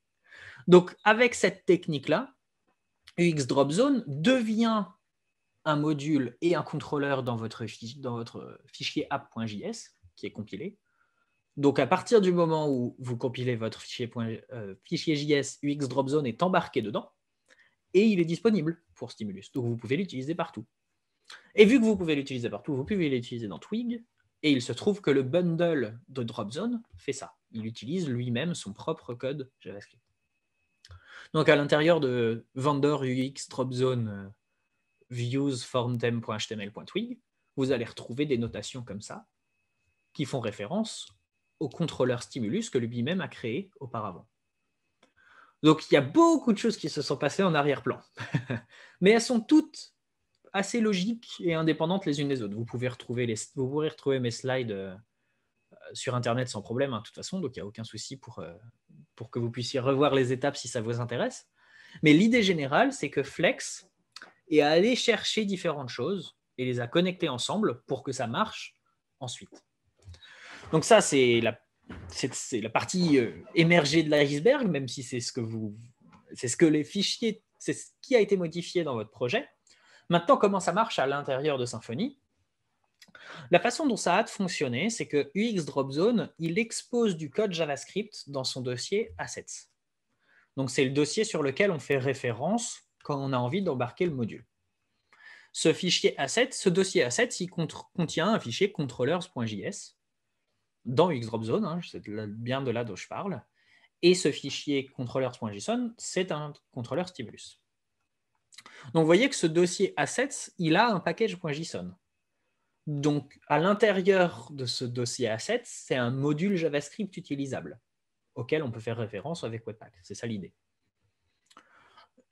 Donc avec cette technique-là, UX Drop Zone devient un module et un contrôleur dans votre, fichier, dans votre fichier app.js qui est compilé. Donc, à partir du moment où vous compilez votre fichier, euh, fichier JS, UX Drop Zone est embarqué dedans et il est disponible pour Stimulus. Donc, vous pouvez l'utiliser partout. Et vu que vous pouvez l'utiliser partout, vous pouvez l'utiliser dans Twig. Et il se trouve que le bundle de DropZone fait ça. Il utilise lui-même son propre code JavaScript. Donc à l'intérieur de vendor UX DropZone euh, views vous allez retrouver des notations comme ça qui font référence au contrôleur stimulus que lui-même a créé auparavant. Donc il y a beaucoup de choses qui se sont passées en arrière-plan, *laughs* mais elles sont toutes assez logiques et indépendantes les unes des autres. Vous, pouvez retrouver les, vous pourrez retrouver mes slides euh, sur Internet sans problème, hein, de toute façon, donc il n'y a aucun souci pour, euh, pour que vous puissiez revoir les étapes si ça vous intéresse. Mais l'idée générale, c'est que Flex est allé chercher différentes choses et les a connectées ensemble pour que ça marche ensuite. Donc ça, c'est la, c'est, la partie euh, émergée de l'iceberg, même si c'est ce que vous, c'est ce que les fichiers, c'est ce qui a été modifié dans votre projet. Maintenant, comment ça marche à l'intérieur de Symfony La façon dont ça a de fonctionner, c'est que UX Dropzone, il expose du code JavaScript dans son dossier Assets. Donc, c'est le dossier sur lequel on fait référence quand on a envie d'embarquer le module. Ce fichier ce dossier Assets, il contient un fichier controllers.js dans UX Zone, hein, c'est bien de là dont je parle. Et ce fichier controllers.json, c'est un contrôleur Stimulus. Donc, vous voyez que ce dossier assets, il a un package.json. Donc, à l'intérieur de ce dossier assets, c'est un module JavaScript utilisable auquel on peut faire référence avec Webpack. C'est ça l'idée.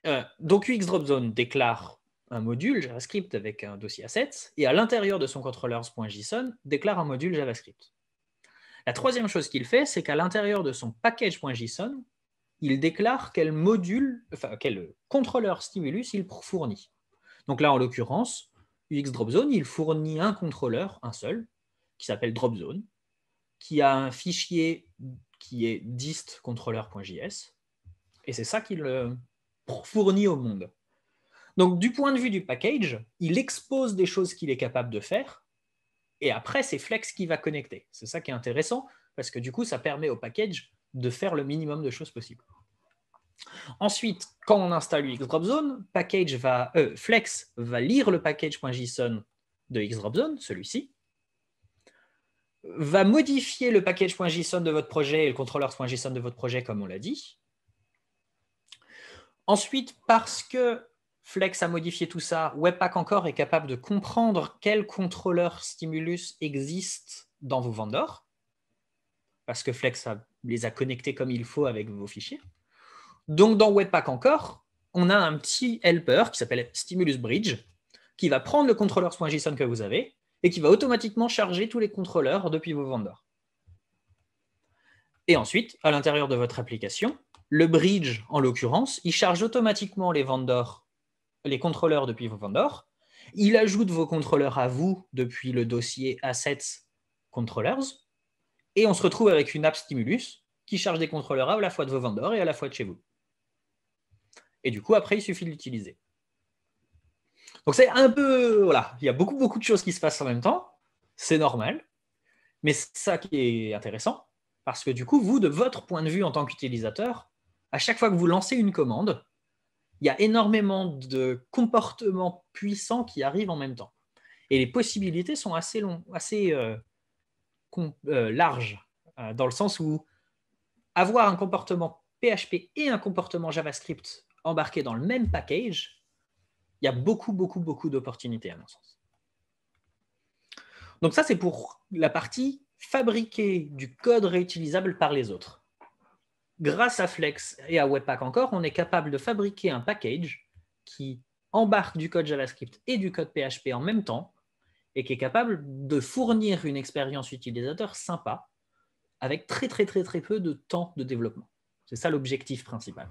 Euh, donc, UX déclare un module JavaScript avec un dossier assets et à l'intérieur de son controllers.json déclare un module JavaScript. La troisième chose qu'il fait, c'est qu'à l'intérieur de son package.json, il déclare quel module, enfin quel contrôleur stimulus il fournit. Donc là, en l'occurrence, UX DropZone, il fournit un contrôleur, un seul, qui s'appelle DropZone, qui a un fichier qui est distcontroller.js, et c'est ça qu'il euh, fournit au monde. Donc du point de vue du package, il expose des choses qu'il est capable de faire, et après, c'est Flex qui va connecter. C'est ça qui est intéressant, parce que du coup, ça permet au package de faire le minimum de choses possibles. Ensuite, quand on installe le xdropzone, package va, euh, Flex va lire le package.json de xdropzone, celui-ci, va modifier le package.json de votre projet et le controller.json de votre projet, comme on l'a dit. Ensuite, parce que Flex a modifié tout ça, Webpack encore est capable de comprendre quel contrôleur Stimulus existe dans vos vendors, parce que Flex les a connectés comme il faut avec vos fichiers. Donc dans Webpack encore, on a un petit helper qui s'appelle Stimulus Bridge, qui va prendre le contrôleur .json que vous avez et qui va automatiquement charger tous les contrôleurs depuis vos vendeurs. Et ensuite, à l'intérieur de votre application, le bridge, en l'occurrence, il charge automatiquement les les contrôleurs depuis vos vendeurs. Il ajoute vos contrôleurs à vous depuis le dossier assets controllers. Et on se retrouve avec une app stimulus qui charge des contrôleurs à la fois de vos vendeurs et à la fois de chez vous. Et du coup, après, il suffit de l'utiliser. Donc c'est un peu, voilà, il y a beaucoup, beaucoup de choses qui se passent en même temps. C'est normal. Mais c'est ça qui est intéressant, parce que du coup, vous, de votre point de vue en tant qu'utilisateur, à chaque fois que vous lancez une commande, il y a énormément de comportements puissants qui arrivent en même temps. Et les possibilités sont assez, long, assez euh, euh, larges, euh, dans le sens où avoir un comportement PHP et un comportement JavaScript embarqué dans le même package, il y a beaucoup, beaucoup, beaucoup d'opportunités, à mon sens. Donc ça, c'est pour la partie fabriquer du code réutilisable par les autres. Grâce à Flex et à Webpack encore, on est capable de fabriquer un package qui embarque du code JavaScript et du code PHP en même temps et qui est capable de fournir une expérience utilisateur sympa avec très très très très peu de temps de développement. C'est ça l'objectif principal.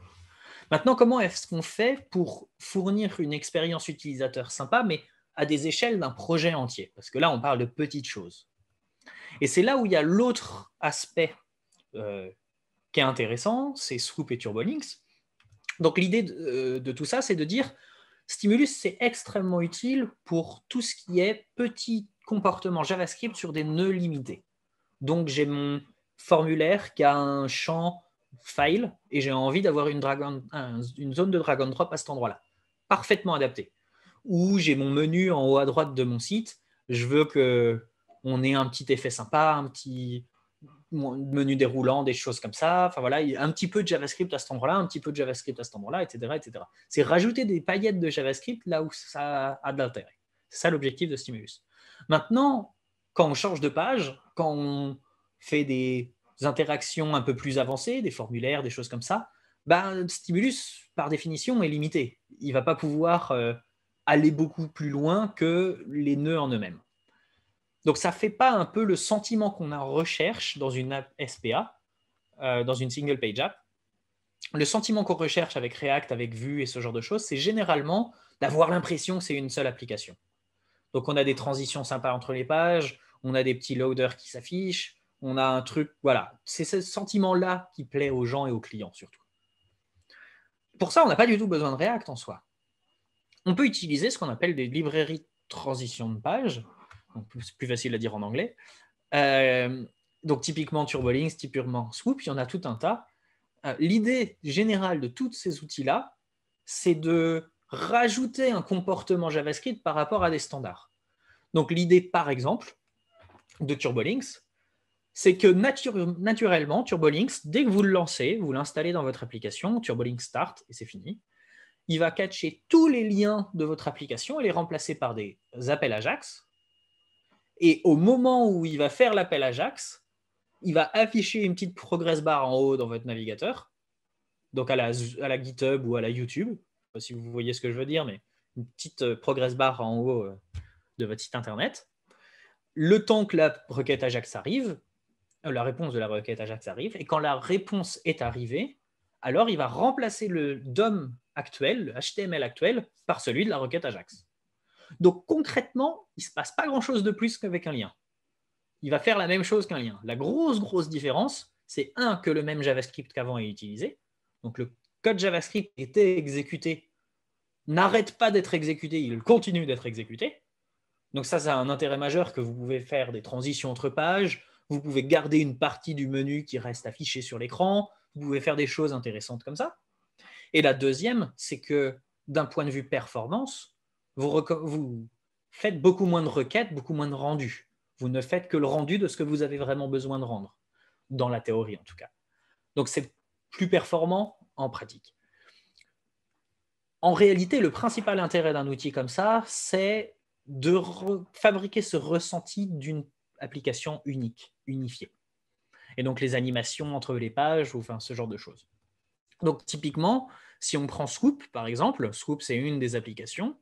Maintenant, comment est-ce qu'on fait pour fournir une expérience utilisateur sympa, mais à des échelles d'un projet entier Parce que là, on parle de petites choses. Et c'est là où il y a l'autre aspect euh, qui est intéressant, c'est Swoop et TurboLinks. Donc l'idée de, euh, de, tout ça, c'est de dire, Stimulus, c'est extrêmement utile pour tout ce qui est petit comportement JavaScript sur des nœuds limités. Donc j'ai mon formulaire qui a un champ file et j'ai envie d'avoir une, zone de Dragon Drop à cet endroit-là. Parfaitement adapté. Ou j'ai mon menu en haut à droite de mon site, je veux que on ait un petit effet sympa, un petit menu déroulant, des choses comme ça. Enfin voilà, un petit peu de JavaScript à cet endroit-là, un petit peu de JavaScript à cet endroit-là, etc. etc. C'est rajouter des paillettes de JavaScript là où ça a de l'intérêt. C'est ça l'objectif de Stimulus. Maintenant, quand on change de page, quand on fait des interactions un peu plus avancées, des formulaires, des choses comme ça, ben, le stimulus, par définition, est limité. Il ne va pas pouvoir euh, aller beaucoup plus loin que les nœuds en eux-mêmes. Donc ça ne fait pas un peu le sentiment qu'on a en recherche dans une app SPA, euh, dans une single page app. Le sentiment qu'on recherche avec React, avec Vue et ce genre de choses, c'est généralement d'avoir l'impression que c'est une seule application. Donc on a des transitions sympas entre les pages, on a des petits loaders qui s'affichent, on a un truc, voilà. C'est ce sentiment-là qui plaît aux gens et aux clients surtout. Pour ça, on n'a pas du tout besoin de React en soi. On peut utiliser ce qu'on appelle des librairies transition de page, c'est plus facile à dire en anglais. Euh, donc typiquement TurboLinks, typiquement Swoop, il y en a tout un tas. Euh, l'idée générale de tous ces outils-là, c'est de rajouter un comportement JavaScript par rapport à des standards. Donc l'idée, par exemple, de TurboLinks, c'est que naturellement, TurboLinks, dès que vous le lancez, vous l'installez dans votre application, TurboLinks Start, et c'est fini, il va catcher tous les liens de votre application et les remplacer par des appels Ajax. Et au moment où il va faire l'appel Ajax, il va afficher une petite progress bar en haut dans votre navigateur, donc à la, à la GitHub ou à la YouTube, si vous voyez ce que je veux dire, mais une petite euh, progress bar en haut euh, de votre site internet. Le temps que la requête Ajax arrive, euh, la réponse de la requête Ajax arrive, et quand la réponse est arrivée, alors il va remplacer le DOM actuel, le HTML actuel, par celui de la requête Ajax. Donc concrètement, il ne se passe pas grand-chose de plus qu'avec un lien. Il va faire la même chose qu'un lien. La grosse, grosse différence, c'est un que le même JavaScript qu'avant est utilisé. Donc le code JavaScript était exécuté, n'arrête pas d'être exécuté, il continue d'être exécuté. Donc ça, ça a un intérêt majeur que vous pouvez faire des transitions entre pages, vous pouvez garder une partie du menu qui reste affichée sur l'écran. Vous pouvez faire des choses intéressantes comme ça. Et la deuxième, c'est que d'un point de vue performance, vous, faites beaucoup moins de requêtes, beaucoup moins de rendus. Vous ne faites que le rendu de ce que vous avez vraiment besoin de rendre, dans la théorie en tout cas. Donc c'est plus performant en pratique. En réalité, le principal intérêt d'un outil comme ça, c'est de fabriquer ce ressenti d'une application unique, unifiée. Et donc les animations entre les pages, ou enfin, ce genre de choses. Donc typiquement, si on prend Scoop par exemple, Scoop c'est une des applications,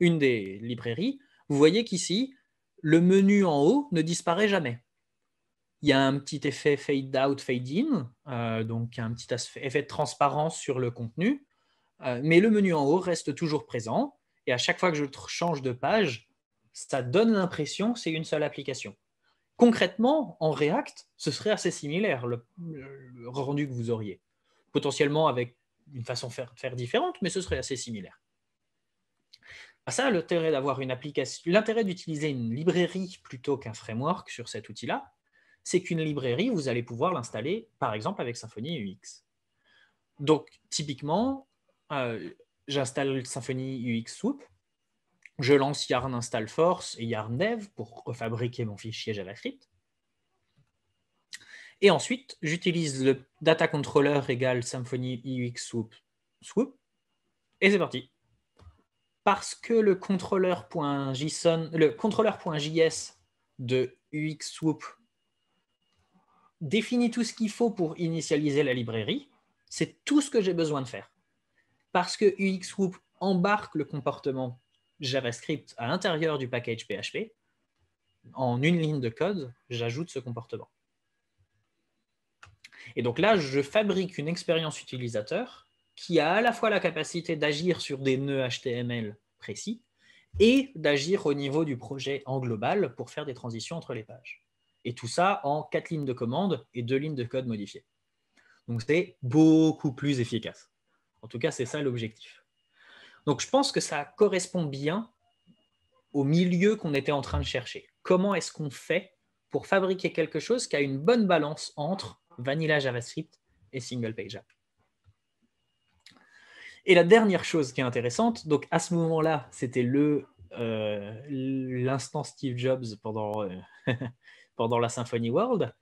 une des librairies, vous voyez qu'ici, le menu en haut ne disparaît jamais. Il y a un petit effet fade out, fade in, euh, donc un petit effet de transparence sur le contenu, euh, mais le menu en haut reste toujours présent. Et à chaque fois que je change de page, ça donne l'impression que c'est une seule application. Concrètement, en React, ce serait assez similaire, le, rendu que vous auriez. Potentiellement avec une façon de faire, différente, mais ce serait assez similaire. À ça, l'intérêt d'avoir une application, l'intérêt d'utiliser une librairie plutôt qu'un framework sur cet outil-là, c'est qu'une librairie, vous allez pouvoir l'installer, par exemple, avec Symfony UX. Donc, typiquement, euh, j'installe Symfony UX Swoop, je lance yarn install force et yarn dev pour refabriquer mon fichier JavaScript. Et ensuite, j'utilise le data controller égal Symfony UX swoop, et c'est parti. Parce que le contrôleur.json, le contrôleur.js de UX swoop définit tout ce qu'il faut pour initialiser la librairie, c'est tout ce que j'ai besoin de faire. Parce que UX embarque le comportement JavaScript à l'intérieur du package PHP, en une ligne de code, j'ajoute ce comportement. Et donc là, je fabrique une expérience utilisateur qui a à la fois la capacité d'agir sur des nœuds HTML précis et d'agir au niveau du projet en global pour faire des transitions entre les pages. Et tout ça en quatre lignes de commande et deux lignes de code modifiées. Donc c'est beaucoup plus efficace. En tout cas, c'est ça l'objectif. Donc je pense que ça correspond bien au milieu qu'on était en train de chercher. Comment est-ce qu'on fait pour fabriquer quelque chose qui a une bonne balance entre Vanilla JavaScript et Single Page App Et la dernière chose qui est intéressante, donc à ce moment-là, c'était le euh, l'instant Steve Jobs pendant, euh, *laughs* pendant la Symphony World.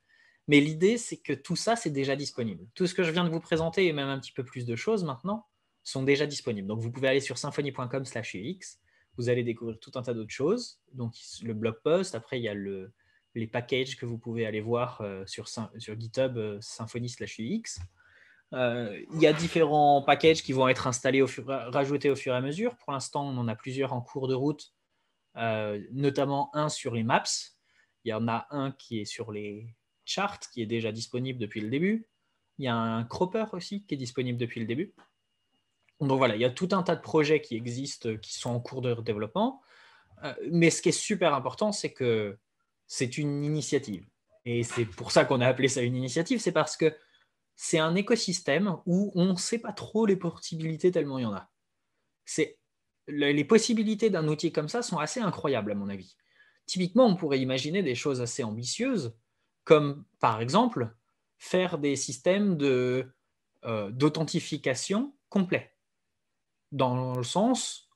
Mais l'idée, c'est que tout ça, c'est déjà disponible. Tout ce que je viens de vous présenter et même un petit peu plus de choses maintenant, sont déjà disponibles. Donc vous pouvez aller sur symphonycom slash UX, vous allez découvrir tout un tas d'autres choses. Donc le blog post, après il y a les packages que vous pouvez aller voir euh, sur, sur, GitHub euh, symphony symfony UX. Euh, il y a différents packages qui vont être installés, rajoutés au fur et à mesure. Pour l'instant, on en a plusieurs en cours de route, notamment un sur les maps. Il y en a un qui est sur les charts, qui est déjà disponible depuis le début. Il y a un cropper aussi qui est disponible depuis le début. Donc voilà, il y a tout un tas de projets qui existent, euh, qui sont en cours de développement. Euh, mais ce qui est super important, c'est que c'est une initiative. Et c'est pour ça qu'on a appelé ça une initiative, c'est parce que c'est un écosystème où on ne sait pas trop les possibilités tellement il y en a. les possibilités d'un outil comme ça sont assez incroyables à mon avis. Typiquement, on pourrait imaginer des choses assez ambitieuses, comme par exemple faire des systèmes euh, d'authentification de, complets dans le sens,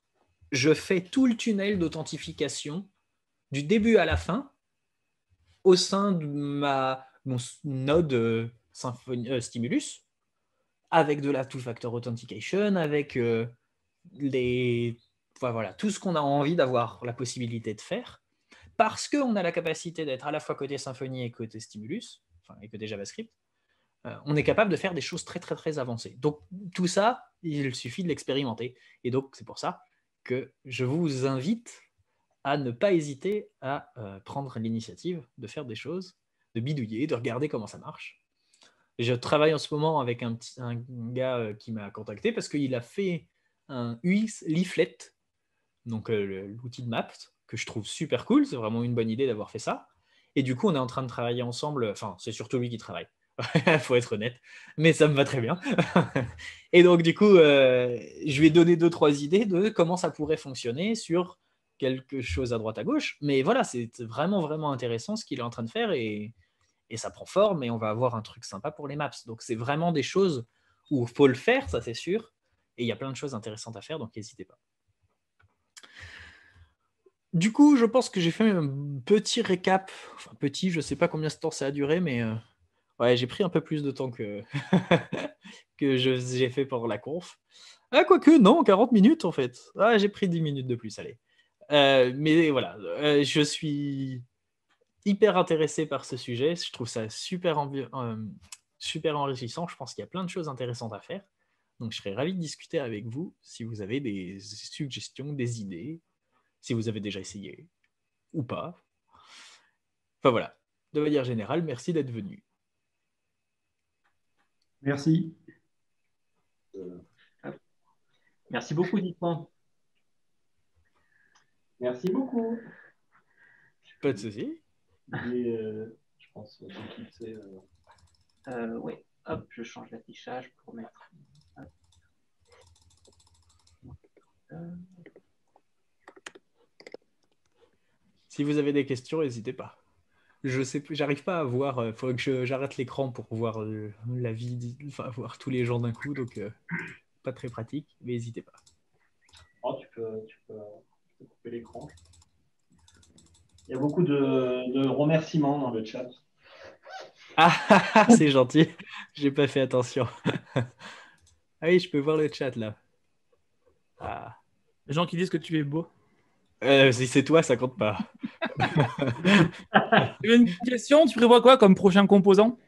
je fais tout le tunnel d'authentification du début à la fin au sein de ma, mon node euh, euh, Stimulus avec de la two-factor authentication, avec euh, les, voilà, tout ce qu'on a envie d'avoir la possibilité de faire, parce qu'on a la capacité d'être à la fois côté Symfony et côté Stimulus, enfin, et côté JavaScript, euh, on est capable de faire des choses très très très avancées. Donc tout ça, il suffit de l'expérimenter. Et donc c'est pour ça que je vous invite à ne pas hésiter à euh, prendre l'initiative de faire des choses, de bidouiller, de regarder comment ça marche. Je travaille en ce moment avec un, gars euh, qui m'a contacté parce qu'il a fait un UX leaflet, donc l'outil de map que je trouve super cool. C'est vraiment une bonne idée d'avoir fait ça. Et du coup, on est en train de travailler ensemble. Enfin, c'est surtout lui qui travaille il *laughs* faut être honnête, mais ça me va très bien. *laughs* et donc, du coup, euh, je vais donner deux, trois idées de comment ça pourrait fonctionner sur quelque chose à droite, à gauche. Mais voilà, c'est vraiment, vraiment intéressant ce qu'il est en train de faire et, ça prend forme et on va avoir un truc sympa pour les maps. Donc, c'est vraiment des choses où il faut le faire, ça c'est sûr. Et il y a plein de choses intéressantes à faire, donc n'hésitez pas. Du coup, je pense que j'ai fait un petit récap, enfin petit, je ne sais pas combien de temps ça a duré, mais euh, Ouais, j'ai pris un peu plus de temps que, *laughs* que j'ai fait pour la conf. Ah, quoique, non, 40 minutes en fait. Ah, j'ai pris 10 minutes de plus, allez. Euh, mais voilà, euh, je suis hyper intéressé par ce sujet. Je trouve ça super, euh, super enrichissant. Je pense qu'il y a plein de choses intéressantes à faire. Donc, je serais ravi de discuter avec vous si vous avez des suggestions, des idées, si vous avez déjà essayé ou pas. Enfin voilà, de manière générale, merci d'être venu. Merci. Merci beaucoup, dites-moi. Merci beaucoup. Pas de souci. Euh, je pense que c'est. Euh. Euh, oui, je change l'affichage pour mettre. Si vous avez des questions, n'hésitez pas je sais j'arrive pas à voir. Il euh, faudrait que j'arrête l'écran pour voir euh, la vie, voir tous les gens d'un coup, donc euh, pas très pratique, mais n'hésitez pas. Oh, tu, peux, couper l'écran. Il y a beaucoup de, remerciements dans le chat. Ah, ah, ah, c'est gentil. J'ai pas fait attention. *laughs* ah oui, je peux voir le chat là. Ah. Les gens qui disent que tu es beau. Euh, si c'est toi, ça compte pas. *laughs* Une question, tu prévois quoi comme prochain composant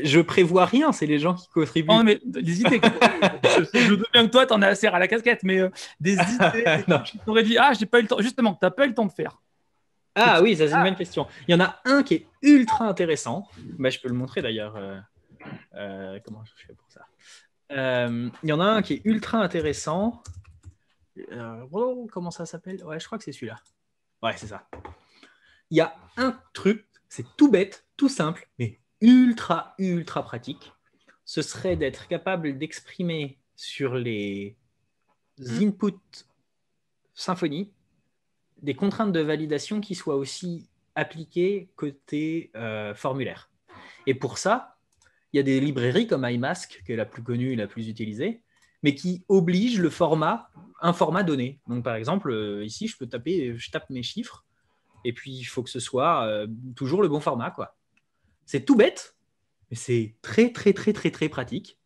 Je prévois rien, c'est les gens qui contribuent. Non, mais des idées. je, je bien que toi, t'en as assez à la casquette, mais euh, des *laughs* idées. tu dit, ah, j'ai pas eu le temps. Justement, t'as pas eu le temps de faire. Ah oui, ça c'est une ah. bonne question. Il y en a un qui est ultra intéressant. Bah, je peux le montrer d'ailleurs. Euh, comment je fais pour ça Il y en a un qui est ultra intéressant. Euh, oh, comment ça s'appelle Ouais, je crois que c'est celui-là. Ouais, c'est ça. Il y a un truc, c'est tout bête, tout simple, mais ultra, ultra pratique. Ce serait d'être capable d'exprimer sur les hmm. inputs symphonie des contraintes de validation qui soient aussi appliquées côté euh, formulaire. Et pour ça, il y a des librairies comme iMask, qui est la plus connue et la plus utilisée, mais qui oblige le format, un format donné. Donc par exemple, euh, ici, je peux taper, je tape mes chiffres, et puis il faut que ce soit euh, toujours le bon format. quoi. C'est tout bête, mais c'est très très très très très pratique.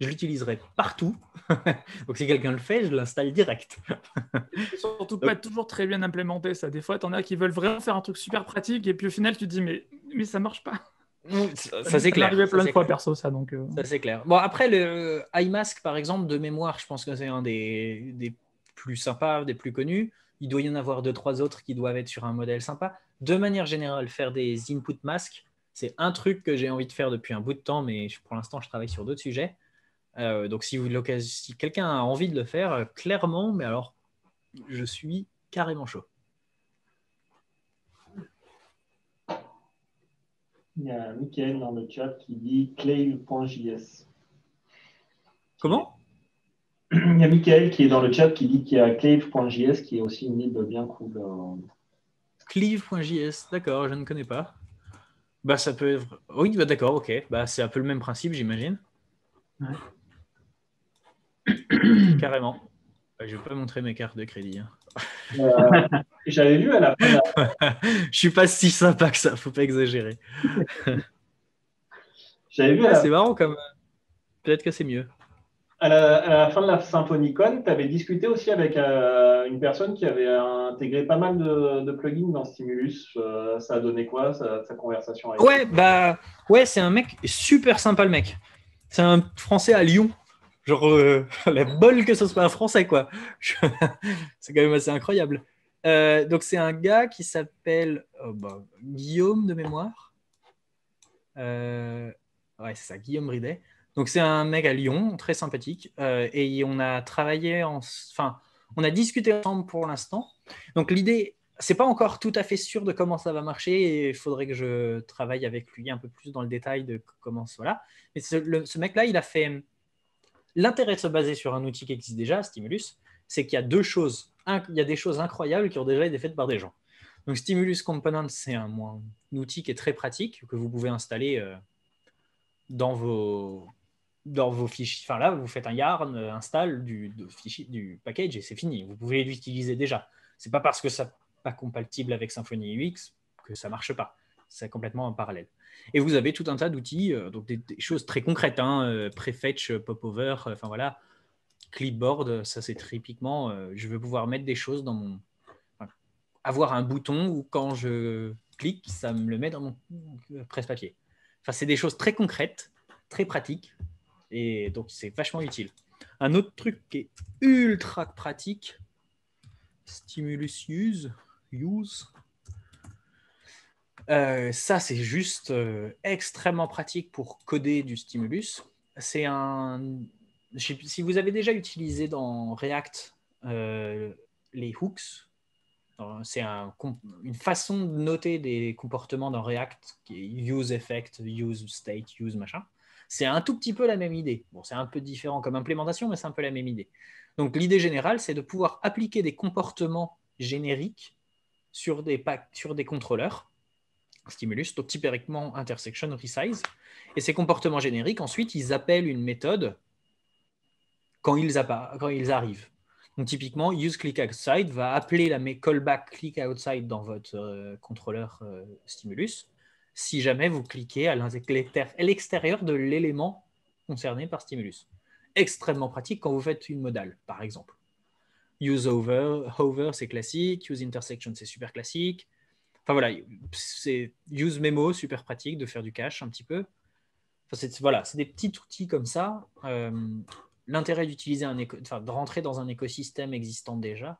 Je l'utiliserai partout. *laughs* Donc si quelqu'un le fait, je l'installe direct. surtout pas toujours très bien implémenté ça. Des fois, tu en as qui veulent vraiment faire un truc super pratique, et puis au final, tu te dis mais, mais ça marche pas. Mm, ça, c'est clair. Ça plein ça. Donc, euh. c'est clair. Bon, après, le iMask, par exemple, de mémoire, je pense que c'est un des, des, plus sympas, des plus connus. Il doit y en avoir deux, trois autres qui doivent être sur un modèle sympa. De manière générale, faire des input masks c'est un truc que j'ai envie de faire depuis un bout de temps, mais pour l'instant, je travaille sur d'autres sujets. Euh, donc, si, vous, si quelqu'un a envie de le faire, euh, clairement, mais alors, je suis carrément chaud. Il y a Mickaël dans le chat qui dit clave.js. Comment Il y a Mickaël qui est dans le chat qui dit qu'il y a clave.js qui est aussi une lib bien cool. Euh. Cleave.js, d'accord, je ne connais pas. Bah ça peut être. Oui, bah, d'accord, ok. Bah c'est un peu le même principe, j'imagine. Carrément. Je bah, je vais pas montrer mes cartes de crédit. Hein. Euh, j'avais vu à la fin. *laughs* je suis pas si sympa que ça, faut pas exagérer. *laughs* J'avais vu. Ah, c'est marrant comme. Peut-être que c'est mieux. À la, fin de la Symphonicon, tu avais discuté aussi avec euh, une personne qui avait intégré pas mal de, plugins dans Stimulus. Euh, ça a donné quoi, sa, sa conversation Ouais, bah, ouais c'est un mec super sympa, le mec. C'est un Français à Lyon Genre, euh, *laughs* la bol que ce soit un français, quoi. *laughs* c'est quand même assez incroyable. Euh, donc, c'est un gars qui s'appelle oh, bah, Guillaume de mémoire. Euh, ouais, c'est ça, Guillaume Ridet. Donc, c'est un mec à Lyon, très sympathique. et on a travaillé en. Enfin, on a discuté ensemble pour l'instant. Donc, l'idée, c'est pas encore tout à fait sûr de comment ça va marcher et il faudrait que je travaille avec lui un peu plus dans le détail de comment là. Mais ce mec-là, il a fait L'intérêt de se baser sur un outil qui existe déjà, Stimulus, c'est qu'il y a deux choses. il y a des choses incroyables qui ont déjà été faites par des gens. Donc Stimulus Component, c'est un, outil qui est très pratique, que vous pouvez installer euh, dans vos dans vos fichiers. Enfin là, vous faites un yarn, euh, install du, fichier, du package et c'est fini. Vous pouvez l'utiliser déjà. C'est pas parce que ça n'est pas compatible avec Symfony UX que ça marche pas. C'est complètement en parallèle. Et vous avez tout un tas d'outils, euh, donc des, choses très concrètes, hein, euh, prefetch, euh, popover, enfin voilà, clipboard, ça c'est typiquement, je veux pouvoir mettre des choses dans mon, avoir un bouton où quand je clique, ça me le met dans mon presse-papier. Enfin, c'est des choses très concrètes, très pratiques, et donc c'est vachement utile. Un autre truc qui est ultra pratique, Stimulus Use, use euh, ça, c'est juste euh, extrêmement pratique pour coder du stimulus. C'est un. Si vous avez déjà utilisé dans React euh, les hooks, c'est un, une façon de noter des comportements dans React qui est use effect, use state, use machin. C'est un tout petit peu la même idée. Bon, c'est un peu différent comme implémentation, mais c'est un peu la même idée. Donc, l'idée générale, c'est de pouvoir appliquer des comportements génériques sur des, sur des contrôleurs stimulus, donc typiquement intersection resize. Et ces comportements génériques, ensuite, ils appellent une méthode quand ils, arrivent. Donc typiquement, useClickOutside va appeler la callback click outside dans votre euh, contrôleur euh, stimulus si jamais vous cliquez à l'extérieur de l'élément concerné par stimulus. Extrêmement pratique quand vous faites une modale, par exemple. Use over, hover, c'est classique. Use intersection, c'est super classique. Enfin voilà, c'est use memo, super pratique de faire du cache un petit peu. Enfin, c'est, voilà, c'est des petits outils comme ça. Euh, l'intérêt d'utiliser un enfin, de rentrer dans un écosystème existant déjà,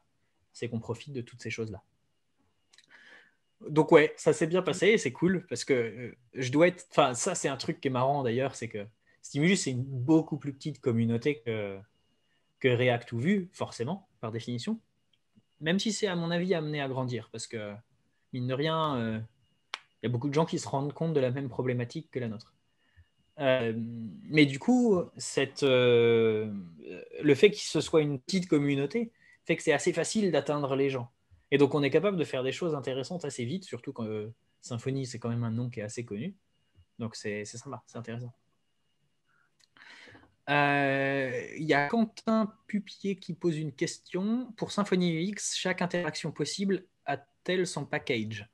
c'est qu'on profite de toutes ces choses-là. Donc ouais, ça s'est bien passé c'est cool parce que euh, je dois être. Enfin, ça c'est un truc qui est marrant d'ailleurs, c'est que Stimulus c'est une beaucoup plus petite communauté que, que React ou Vue, forcément, par définition. Même si c'est à mon avis amené à grandir parce que mine de rien, il euh, y a beaucoup de gens qui se rendent compte de la même problématique que la nôtre. Euh, mais du coup, cette, euh, le fait que ce soit une petite communauté fait que c'est assez facile d'atteindre les gens. Et donc, on est capable de faire des choses intéressantes assez vite, surtout quand Symfony c'est quand même un nom qui est assez connu. Donc, c'est sympa, c'est intéressant. Il y a Quentin Pupier qui pose une question. Pour Symfony X, chaque interaction possible a son package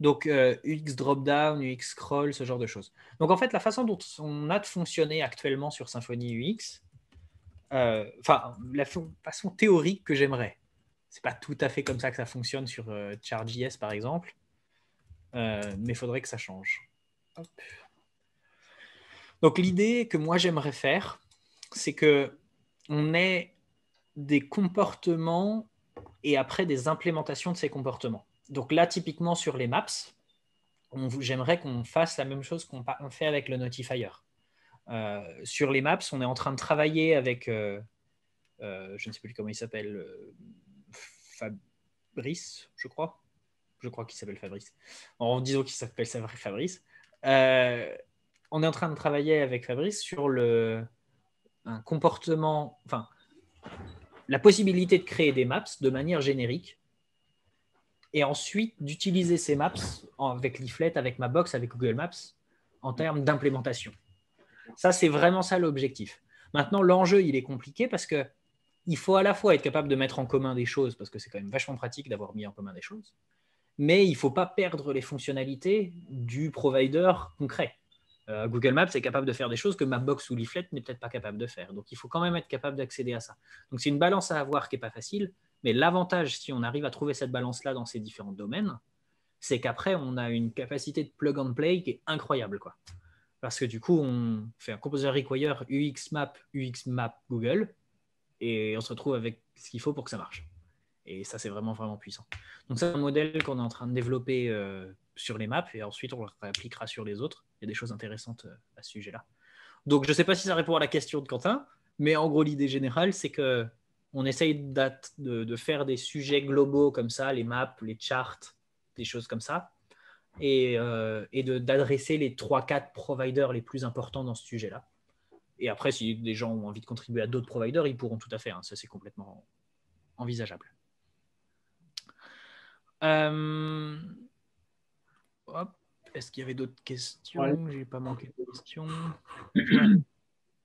donc, euh, UX down UX scroll, ce genre de choses. Donc, en fait, la façon dont on a de fonctionner actuellement sur Symfony UX, euh, enfin, la façon théorique que j'aimerais, c'est pas tout à fait comme ça que ça fonctionne sur euh, Charge JS par exemple, euh, mais faudrait que ça change. Donc, l'idée que moi j'aimerais faire, c'est que on ait des comportements et après des implémentations de ces comportements. Donc là, typiquement sur les maps, j'aimerais qu'on fasse la même chose qu'on fait avec le notifier. Euh, sur les maps, on est en train de travailler avec, euh, euh, je ne sais plus comment il s'appelle, Fabrice, je crois. Je crois qu'il s'appelle Fabrice. En disant qu'il s'appelle Fabrice. on est en train de travailler avec Fabrice sur le, un comportement, enfin, la possibilité de créer des maps de manière générique et ensuite d'utiliser ces maps avec Leaflet, avec box, avec Google Maps en termes d'implémentation. Ça, c'est vraiment ça l'objectif. Maintenant, l'enjeu, il est compliqué parce qu'il il faut à la fois être capable de mettre en commun des choses, parce que c'est quand même vachement pratique d'avoir mis en commun des choses, mais il ne faut pas perdre les fonctionnalités du provider concret. Euh, Google Maps est capable de faire des choses que Mapbox ou Leaflet n'est peut-être pas capable de faire. Donc, il faut quand même être capable d'accéder à ça. Donc, c'est une balance à avoir qui n'est pas facile. Mais l'avantage, si on arrive à trouver cette balance-là dans ces différents domaines, c'est qu'après, on a une capacité de plug and play qui est incroyable. Quoi. Parce que du coup, on fait un composer require UX map, UX map Google, et on se retrouve avec ce qu'il faut pour que ça marche. Et ça, c'est vraiment, vraiment puissant. Donc, c'est un modèle qu'on est en train de développer euh, sur les maps, et ensuite, on le réappliquera sur les autres il y a des choses intéressantes euh, à ce sujet-là. Donc, je ne sais pas si ça répond à la question de Quentin, mais en gros, l'idée générale, c'est que on essaye de, faire des sujets globaux comme ça, les maps, les charts, des choses comme ça, et, euh, d'adresser les 3-4 providers les plus importants dans ce sujet-là. Et après, si des gens ont envie de contribuer à d'autres providers, ils pourront tout à fait. Hein. ça, c'est complètement envisageable. Euh, hop. Est-ce qu'il y avait d'autres questions Je J'ai pas manqué de questions. *clears throat*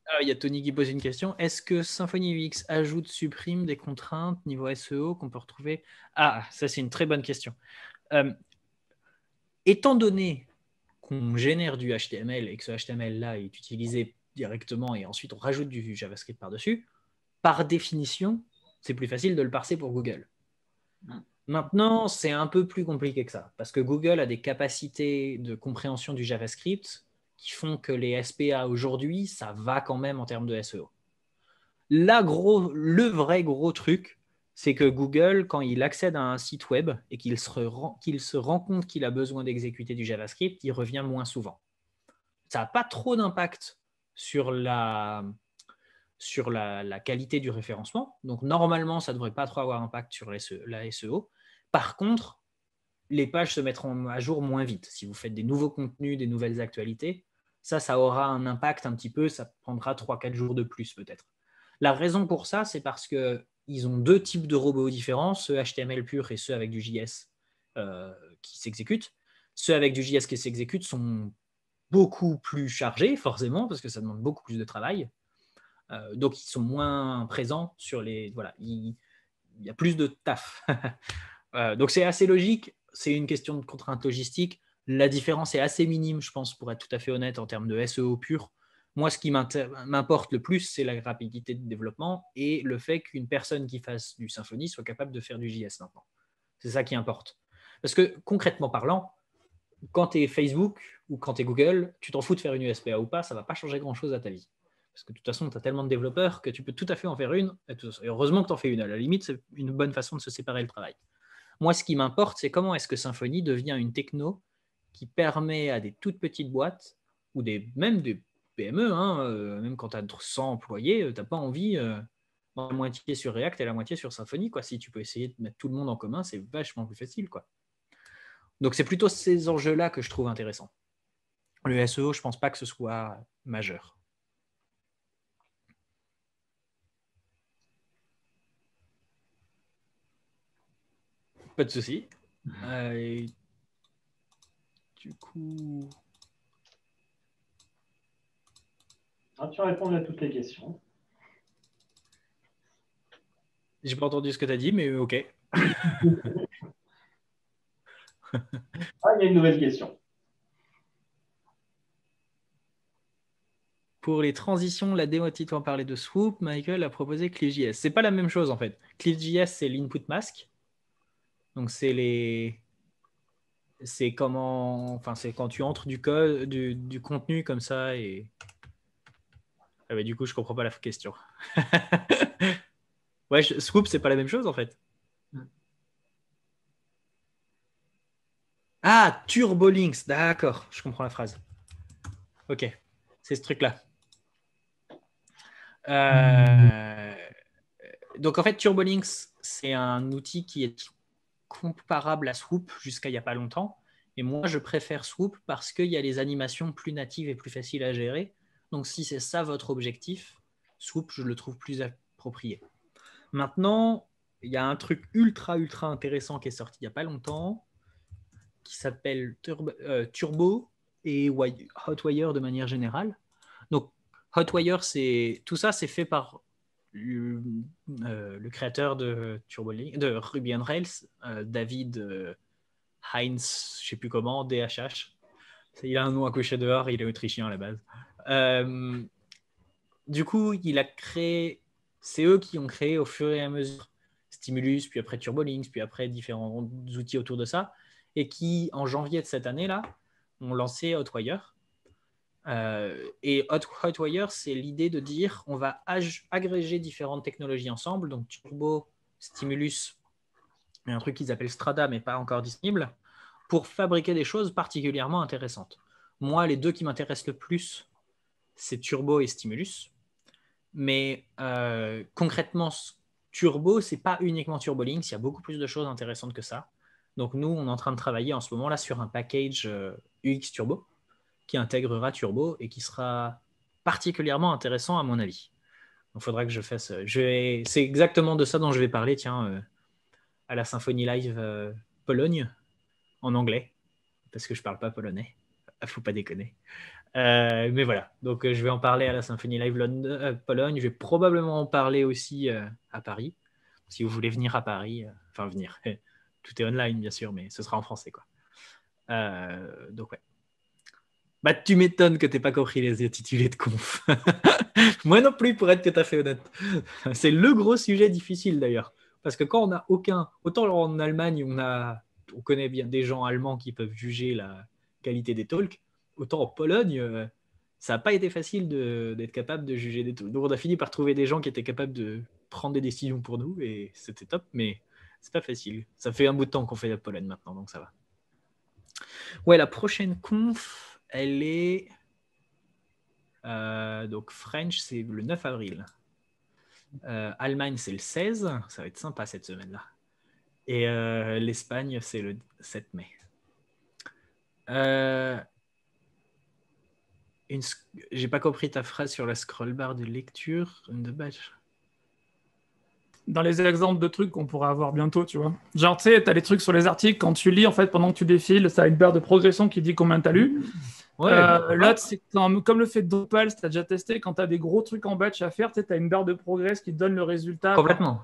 Ah, il y a Tony qui pose une question. Est-ce que Symfony UX ajoute, supprime des contraintes niveau SEO qu'on peut retrouver Ah, ça c'est une très bonne question. Euh, étant donné qu'on génère du HTML et que ce HTML-là est utilisé directement et ensuite on rajoute du JavaScript par-dessus, par définition, c'est plus facile de le parser pour Google. Maintenant, c'est un peu plus compliqué que ça, parce que Google a des capacités de compréhension du JavaScript qui font que les SPA aujourd'hui, ça va quand même en termes de SEO. le vrai gros truc, c'est que Google, quand il accède à un site web et qu'il se, rend compte qu'il a besoin d'exécuter du JavaScript, il revient moins souvent. Ça n'a pas trop d'impact sur la, la, qualité du référencement. Donc normalement, ça ne devrait pas trop avoir d'impact sur la SEO. Par contre, les pages se mettront à jour moins vite. Si vous faites des nouveaux contenus, des nouvelles actualités, ça, ça aura un impact un petit peu, ça prendra 3-4 jours de plus peut-être. La raison pour ça, c'est parce qu'ils ont deux types de robots différents, ceux HTML pur et ceux avec du JS euh, qui s'exécutent. Ceux avec du JS qui s'exécutent sont beaucoup plus chargés, forcément, parce que ça demande beaucoup plus de travail. Euh, donc, ils sont moins présents sur les... Voilà, il y a plus de taf. *laughs* Euh, donc c'est assez logique, c'est une question de contrainte logistique. La différence est assez minime, je pense, pour être tout à fait honnête, en termes de SEO pur. Moi, ce qui m'importe le plus, c'est la rapidité de développement et le fait qu'une personne qui fasse du Symfony soit capable de faire du JS maintenant. C'est ça qui importe. Parce que concrètement parlant, quand tu es Facebook ou quand tu es Google, tu t'en fous de faire une USPA ou pas, ça ne va pas changer grand-chose à ta vie. Parce que de toute façon, tu as tellement de développeurs que tu peux tout à fait en faire une. Et heureusement que tu en fais une. À la limite, c'est une bonne façon de se séparer le travail. Moi, ce qui m'importe, c'est comment est-ce que Symfony devient une techno qui permet à des toutes petites boîtes ou des, même des PME, hein, euh, même quand tu as 100 employés, euh, tu n'as pas envie euh, la moitié sur React et la moitié sur Symfony. Quoi. Si tu peux essayer de mettre tout le monde en commun, c'est vachement plus facile. Quoi. Donc, c'est plutôt ces enjeux-là que je trouve intéressants. Le SEO, je ne pense pas que ce soit majeur. pas de souci. Mhm. Euh, du coup. Ah, tu réponds à toutes les questions. J'ai pas entendu ce que tu as dit, mais ok. ah, il y a une nouvelle question. Pour les transitions, la démo titre en parlait de Swoop. Michael a proposé CliffJS. C'est pas la même chose en fait. CliffJS, c'est l'input mask. Donc, c'est les. C'est comment. Enfin, c'est quand tu entres du code, du, contenu comme ça et. Ah bah, du coup, je comprends pas la question. *laughs* ouais, scoop, c'est pas la même chose en fait. Ah, Turbolinks, d'accord, je comprends la phrase. Ok, c'est ce truc-là. Euh, donc en fait, Turbolinks, c'est un outil qui est comparable à Swoop jusqu'à il n'y a pas longtemps. Et moi, je préfère Swoop parce qu'il y a les animations plus natives et plus faciles à gérer. Donc, si c'est ça votre objectif, Swoop, je le trouve plus approprié. Maintenant, il y a un truc ultra, ultra intéressant qui est sorti il n'y a pas longtemps qui s'appelle Turbo, euh, et Hotwire de manière générale. Donc, Hotwire, c'est tout ça, c'est fait par euh, le, créateur de, de Ruby on Rails, euh, David euh, Heinz, je sais plus comment, DHH. Il a un nom à coucher dehors, il est autrichien à la base. du coup, il a créé, c'est eux qui ont créé au fur et à mesure Stimulus, puis après TurboLinks, puis après différents outils autour de ça, et qui, en janvier de cette année-là, ont lancé Hotwire, euh, et Hot, c'est l'idée de dire on va agréger différentes technologies ensemble, donc Turbo, Stimulus, un truc qu'ils appellent Strada, mais pas encore disponible, pour fabriquer des choses particulièrement intéressantes. Moi, les deux qui m'intéressent le plus, c'est Turbo et Stimulus. Mais euh, concrètement, Turbo, c'est pas uniquement Turbolinks, il y a beaucoup plus de choses intéressantes que ça. Donc nous, on est en train de travailler en ce moment là sur un package euh, UX Turbo qui intégrera Turbo et qui sera particulièrement intéressant à mon avis. Il faudra que je fasse. Euh, je C'est exactement de ça dont je vais parler, tiens, euh, à la Symphonie Live euh, Pologne, en anglais, parce que je ne parle pas polonais. Il ah, ne faut pas déconner. mais voilà, donc je vais en parler à la Symphonie Live Pologne. Je vais probablement en parler aussi à Paris. Si vous voulez venir à Paris, enfin venir, *laughs* tout est online bien sûr, mais ce sera en français quoi. donc ouais. Bah, tu m'étonnes que tu n'aies pas compris les intitulés de conf. *laughs* Moi non plus, pour être tout à fait honnête. C'est le gros sujet difficile d'ailleurs. Parce que quand on n'a aucun, autant en Allemagne, on, a, on connaît bien des gens allemands qui peuvent juger la qualité des talks, autant en Pologne, euh, ça n'a pas été facile d'être capable de juger des talks. Donc on a fini par trouver des gens qui étaient capables de prendre des décisions pour nous et c'était top, mais c'est pas facile. Ça fait un bout de temps qu'on fait la Pologne maintenant, donc ça va. Ouais, la prochaine conf elle est. Euh, donc, French, c'est le 9 avril. Euh, Allemagne, c'est le 16. Ça va être sympa cette semaine-là. Et euh, l'Espagne, c'est le 7 mai. J'ai pas compris ta phrase sur la scroll bar de lecture Dans les exemples de trucs qu'on pourra avoir bientôt, tu vois. Genre, tu sais, tu as les trucs sur les articles, quand tu lis, en fait, pendant que tu défiles, ça a une barre de progression qui dit combien tu as lu. Euh, bah, c'est comme le fait d'Opal, tu as déjà testé, quand tu as des gros trucs en batch à faire, tu as une barre de progrès qui donne le résultat. Complètement.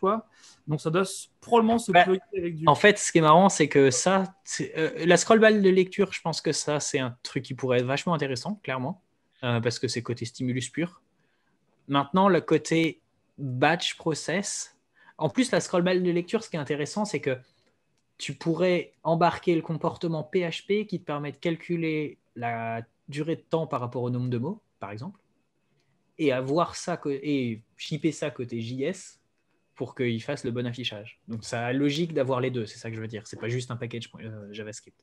quoi. Donc ça doit probablement se bah, avec du. En fait, ce qui est marrant, c'est que ça, euh, la scroll ball de lecture, je pense que ça, c'est un truc qui pourrait être vachement intéressant, clairement, euh, parce que c'est côté stimulus pur. Maintenant, le côté batch process. En plus, la scroll ball de lecture, ce qui est intéressant, c'est que tu pourrais embarquer le comportement PHP qui te permet de calculer la durée de temps par rapport au nombre de mots, par exemple, et avoir ça et shipper ça côté JS pour qu'il fasse le bon affichage. Donc ça a logique d'avoir les deux, c'est ça que je veux dire. C'est pas juste un package euh, JavaScript.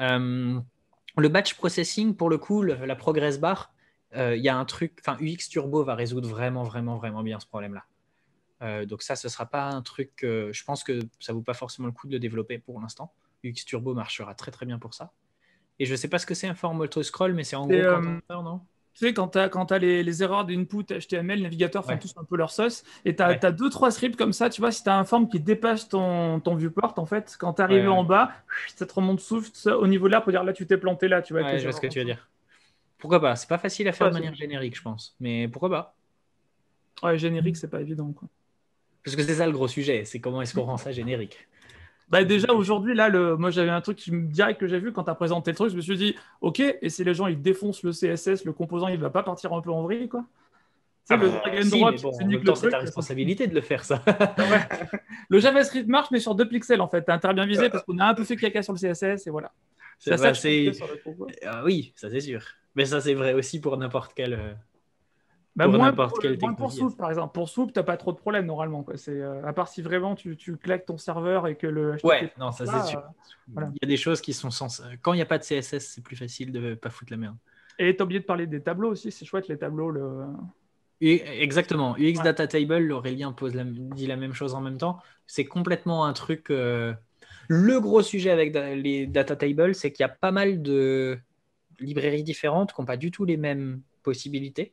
Euh, le batch processing, pour le coup, la progress bar, euh, il y a un truc, enfin UX Turbo va résoudre vraiment, vraiment, vraiment bien ce problème-là. donc ça, ce ne sera pas un truc, je pense que ça vaut pas forcément le coup de le développer pour l'instant. UX Turbo marchera très très bien pour ça. Et je sais pas ce que c'est un form auto scroll mais c'est en gros euh, tu sais, quand tu as, les, les erreurs d'input HTML, navigateur font tous un peu leur sauce. Et tu as, deux, trois scripts comme ça. Tu vois, si tu as un form qui dépasse ton, ton viewport, en fait, quand tu arrives en bas, ça te remonte souffle au niveau de là pour dire là, tu t'es planté là. Tu vois, je vois ce que tu veux dire. Pourquoi pas C'est pas facile à faire de manière générique, je pense. Mais pourquoi pas Ouais, générique, c'est pas évident. Quoi. Parce que c'est ça le gros sujet. C'est comment est-ce qu'on rend ça générique bah déjà aujourd'hui là, le... moi j'avais un truc direct que j'ai vu quand tu as présenté le truc, je me suis dit ok et si les gens ils défoncent le CSS, le composant il va pas partir un peu en vrille quoi. C'est le c'est ta euh, responsabilité de le faire ça. *laughs* Le JavaScript marche mais sur deux pixels en fait, bien visé euh. parce qu'on a un peu fait caca sur le CSS et voilà. C'est ça, ah oui, ça c'est sûr. Mais ça c'est vrai aussi pour n'importe quel euh, bah, pour moins, pour, par exemple. Pour tu t'as pas trop de problèmes normalement. Quoi. C'est, euh, à part si vraiment tu, tu, claques ton serveur et que le. ouais, non, ça c'est sûr. Euh, il y a des choses qui sont sens Quand il n'y a pas de CSS, c'est plus facile de pas foutre la merde. Et as oublié de parler des tableaux aussi, c'est chouette les tableaux. Le... Exactement. UX Data Table, Aurélien pose la, dit la même chose en même temps. C'est complètement un truc. Euh, le gros sujet avec les Data Table c'est qu'il y a pas mal de librairies différentes qui n'ont pas du tout les mêmes possibilités.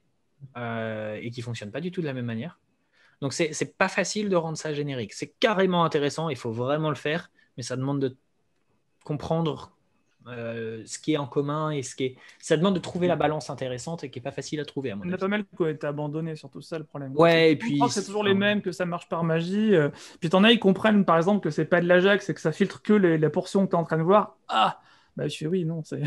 Euh, et qui fonctionne pas du tout de la même manière. Donc c'est pas facile de rendre ça générique. C'est carrément intéressant, il faut vraiment le faire, mais ça demande de comprendre euh, ce qui est en commun et ce qui est. Ça demande de trouver mm. la balance intéressante et qui est pas facile à trouver. À mon en a pas mal qui ont été abandonnés, surtout ça le problème. Ouais, et puis. C'est toujours les mêmes, que ça marche par magie. Euh, puis t'en as, ils comprennent par exemple que c'est pas de l'Ajax et que ça filtre que les, la portion que tu es en train de voir. Ah! bah, je fais oui, non. ça,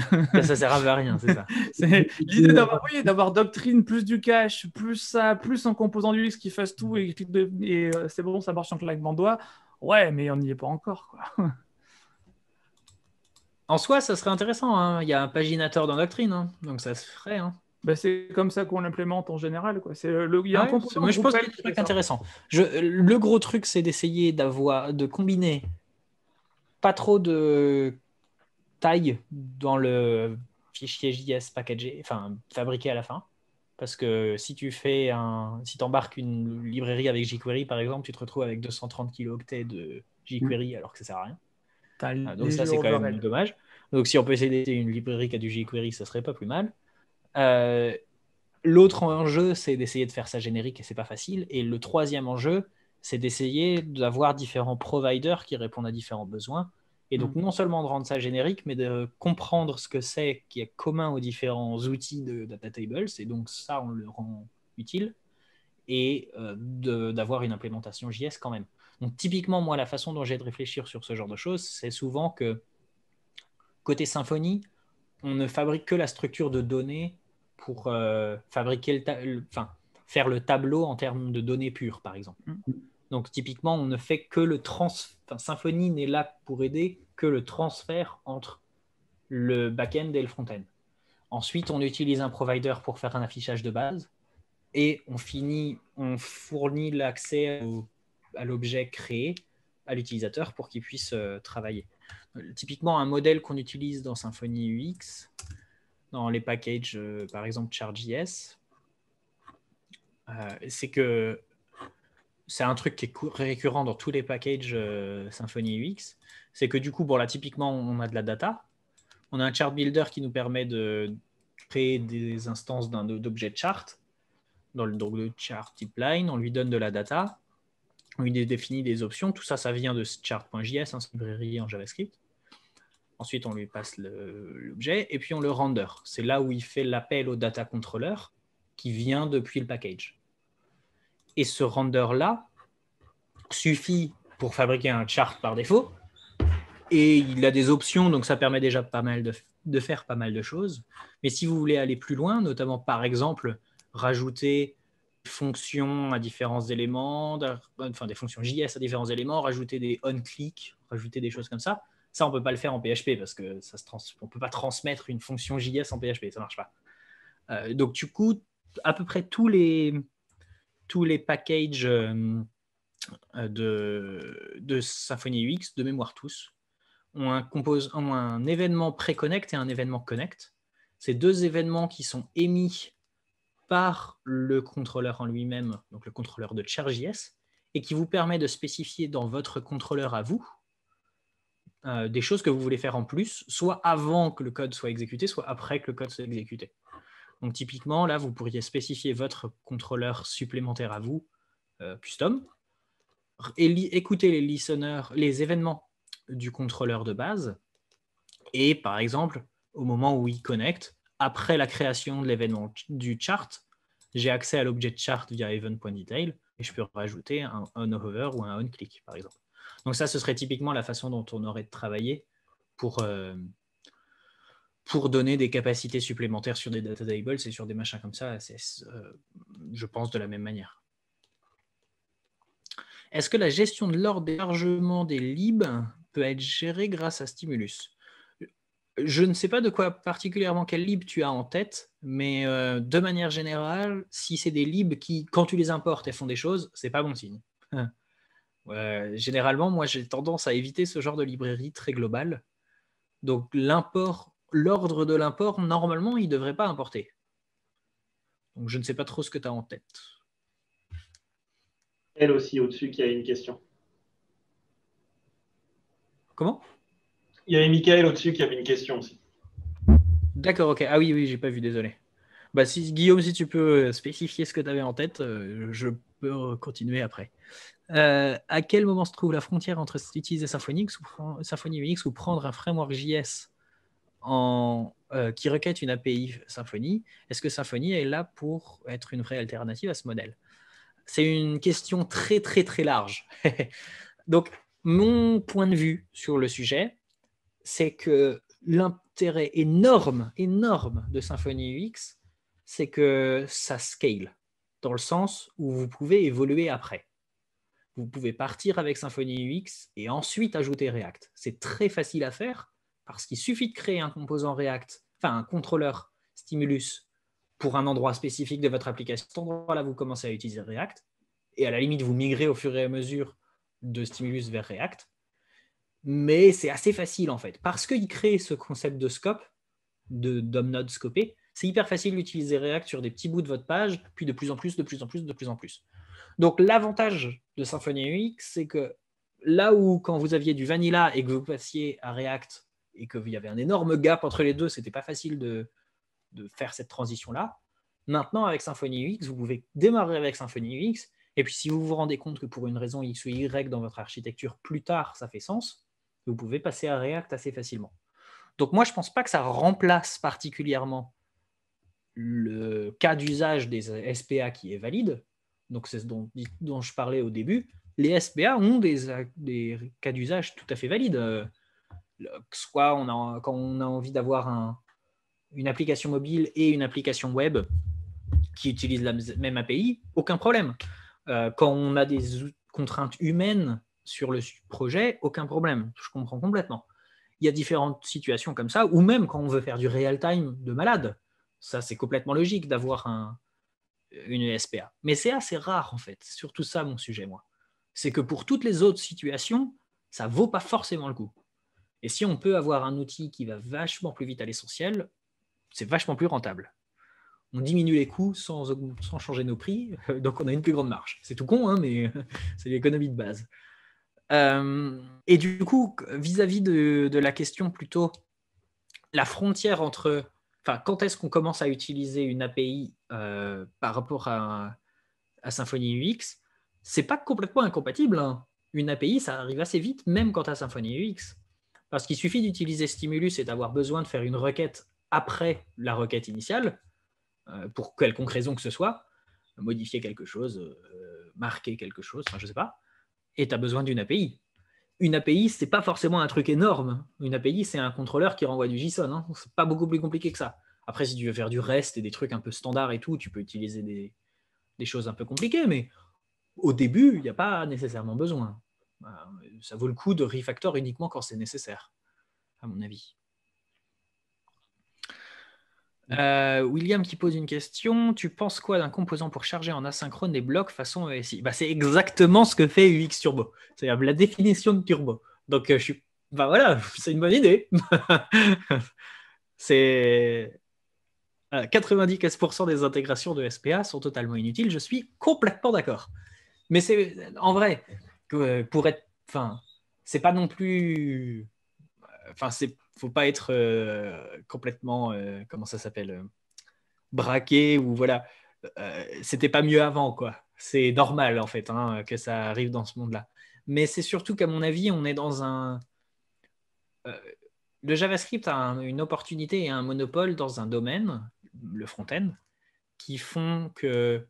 ça sert à rien, c'est ça. *laughs* L'idée d'avoir Doctrine, plus du cache plus ça, plus un composant du X qui fasse tout et, euh, c'est bon, ça marche en claquement de Ouais, mais on n'y est pas encore. En soi, ça serait intéressant. Hein. Il y a un paginateur dans Doctrine, hein. donc ça se ferait. Hein. Bah, c'est comme ça qu'on l'implémente en général. Quoi. le, je pense qu'il y a le gros truc, c'est d'essayer d'avoir, de combiner pas trop de taille dans le fichier JS packagé, enfin fabriqué à la fin. Parce que si tu fais un, si embarques une librairie avec jQuery, par exemple, tu te retrouves avec 230 kilooctets de jQuery mm. alors que ça sert à rien. Euh, donc ça, c'est quand même dommage. Donc si on peut essayer une librairie qui a du jQuery, ça serait pas plus mal. Euh, l'autre enjeu, c'est d'essayer de faire ça générique et c'est pas facile. Et le troisième enjeu, c'est d'essayer d'avoir différents providers qui répondent à différents besoins. Et donc, mm. non seulement de rendre ça générique, mais de comprendre ce que c'est qui est commun aux différents outils de Data Tables. Et donc, ça, on le rend utile. Et euh, d'avoir une implémentation JS quand même. Donc, typiquement, moi, la façon dont j'ai de réfléchir sur ce genre de choses, c'est souvent que côté Symfony, on ne fabrique que la structure de données pour euh, fabriquer le, enfin, faire le tableau en termes de données pures, par exemple. Mm. Donc typiquement, on ne fait que le transfert, enfin, Symfony n'est là pour aider que le transfert entre le back-end et le front-end. Ensuite, on utilise un provider pour faire un affichage de base et on finit, on fournit l'accès à l'objet créé à l'utilisateur pour qu'il puisse euh, travailler. Euh, typiquement, un modèle qu'on utilise dans Symfony UX, dans les packages, euh, par exemple, Charge.js, c'est que c'est un truc qui est récurrent dans tous les packages euh, Symfony UX, c'est que du coup, bon là, typiquement, on a de la data, on a un chart builder qui nous permet de créer des instances d'objets chart, dans le, donc le chart type line, on lui donne de la data, on lui définit des options, tout ça, ça vient de chart.js, hein, une librairie en JavaScript. Ensuite, on lui passe l'objet et puis on le render. C'est là où il fait l'appel au data controller qui vient depuis le package. Et ce render-là suffit pour fabriquer un chart par défaut. Et il a des options, donc ça permet déjà pas mal de, faire pas mal de choses. Mais si vous voulez aller plus loin, notamment par exemple rajouter des fonctions à différents éléments, enfin des fonctions JS à différents éléments, rajouter des on-click, rajouter des choses comme ça, ça, on peut pas le faire en PHP parce que ça se on peut pas transmettre une fonction JS en PHP, ça marche pas. Euh, donc, du coup, à peu près tous les, tous les packages euh, euh, de, Symfony UX, de mémoire tous, ont un, événement pré-connect et un événement connect. Ces deux événements qui sont émis par le contrôleur en lui-même, donc le contrôleur de ChargeJS, et qui vous permet de spécifier dans votre contrôleur à vous euh, des choses que vous voulez faire en plus, soit avant que le code soit exécuté, soit après que le code soit exécuté. Donc typiquement, là, vous pourriez spécifier votre contrôleur supplémentaire à vous, euh, custom, et écouter les listeners, les événements du contrôleur de base, et par exemple, au moment où il connecte, après la création de l'événement du chart, j'ai accès à l'objet chart via event.detail et je peux rajouter un on-hover ou un on-click, par exemple. Donc ça, ce serait typiquement la façon dont on aurait travaillé pour, euh, pour donner des capacités supplémentaires sur des data tables et sur des machins comme ça, euh, je pense, de la même manière. Est-ce que la gestion de l'ordre d'hébergement des libs peut être gérée grâce à Stimulus Je ne sais pas de quoi particulièrement quel lib tu as en tête, mais euh, de manière générale, si c'est des libs qui, quand tu les importes, elles font des choses, c'est pas bon signe. *laughs* généralement, moi, j'ai tendance à éviter ce genre de librairie très globale. Donc l'import l'ordre de l'import, normalement, il ne devrait pas importer. Donc je ne sais pas trop ce que tu as en tête. Elle aussi, au-dessus, qui a une question. Comment Il y avait Michael au-dessus qui avait une question aussi. D'accord, ok. Ah oui, oui, j'ai pas vu, désolé. Bah, si, Guillaume, si tu peux euh, spécifier ce que tu avais en tête, euh, je peux euh, continuer après. à quel moment se trouve la frontière entre utiliser ou ou prendre un framework JS en, euh, qui requête une API Symfony, est-ce que Symfony est là pour être une vraie alternative à ce modèle C'est une question très très très large. *laughs* Donc mon point de vue sur le sujet, c'est que l'intérêt énorme, énorme de Symfony UX, c'est que ça scale, dans le sens où vous pouvez évoluer après. Vous pouvez partir avec Symfony UX et ensuite ajouter React. C'est très facile à faire parce qu'il suffit de créer un composant React, enfin un contrôleur Stimulus pour un endroit spécifique de votre application. Cet endroit-là, vous commencez à utiliser React et à la limite, vous migrez au fur et à mesure de Stimulus vers React. Mais c'est assez facile en fait, parce qu'il crée ce concept de scope, dom node scopé. C'est hyper facile d'utiliser React sur des petits bouts de votre page, puis de plus en plus, de plus en plus, de plus en plus. Donc l'avantage de Symfony UX, c'est que là où quand vous aviez du vanilla et que vous passiez à React, et qu'il y avait un énorme gap entre les deux, c'était pas facile de, faire cette transition-là. Maintenant, avec Symfony UX, vous pouvez démarrer avec Symfony UX, et puis si vous vous rendez compte que pour une raison X ou Y dans votre architecture, plus tard, ça fait sens, vous pouvez passer à React assez facilement. Donc moi, je ne pense pas que ça remplace particulièrement le cas d'usage des SPA qui est valide. Donc c'est ce dont, je parlais au début. Les SPA ont des, des cas d'usage tout à fait valides. Euh, soit on a, quand on a envie d'avoir une application mobile et une application web qui utilisent la même API, aucun problème. Euh, quand on a des contraintes humaines sur le projet, aucun problème. Je comprends complètement. Il y a différentes situations comme ça, ou même quand on veut faire du real-time de malade. Ça, c'est complètement logique d'avoir une SPA. Mais c'est assez rare, en fait. surtout ça, mon sujet, moi. C'est que pour toutes les autres situations, ça vaut pas forcément le coup. Et si on peut avoir un outil qui va vachement plus vite à l'essentiel, c'est vachement plus rentable. On diminue les coûts sans, changer nos prix, euh, donc on a une plus grande marge. C'est tout con, hein, mais *laughs* c'est l'économie de base. Euh, et du coup, vis-à-vis de, la question plutôt, la frontière entre, enfin, quand est-ce qu'on commence à utiliser une API euh, par rapport à, Symfony UX, c'est pas complètement incompatible. Hein. Une API, ça arrive assez vite, même quand à Symfony UX. Parce qu'il suffit d'utiliser Stimulus et d'avoir besoin de faire une requête après la requête initiale, euh, pour quelconque raison que ce soit, modifier quelque chose, euh, marquer quelque chose, enfin, je ne sais pas, et tu as besoin d'une API. Une API, ce n'est pas forcément un truc énorme. Une API, c'est un contrôleur qui renvoie du JSON. Hein. Ce n'est pas beaucoup plus compliqué que ça. Après, si tu veux faire du reste et des trucs un peu standards et tout, tu peux utiliser des choses un peu compliquées, mais au début, il n'y a pas nécessairement besoin. Bah, ça vaut le coup de refactor uniquement quand c'est nécessaire, à mon avis. Euh, William qui pose une question. Tu penses quoi d'un composant pour charger en asynchrone des blocs façon ESI bah, C'est exactement ce que fait UX Turbo. C'est la définition de Turbo. Donc, euh, je suis... Bah, voilà, *laughs* c'est une bonne idée. *laughs* c'est. 95% euh, des intégrations de SPA sont totalement inutiles. Je suis complètement d'accord. Mais c'est en vrai, euh, pour être. Enfin, c'est pas non plus. Euh, enfin, c'est faut pas être euh, complètement. comment ça s'appelle Braqué ou voilà. C'était pas mieux avant, quoi. C'est normal, en fait, hein, que ça arrive dans ce monde-là. Mais c'est surtout qu'à mon avis, on est dans un. le JavaScript a une opportunité et un monopole dans un domaine, le front-end, qui font que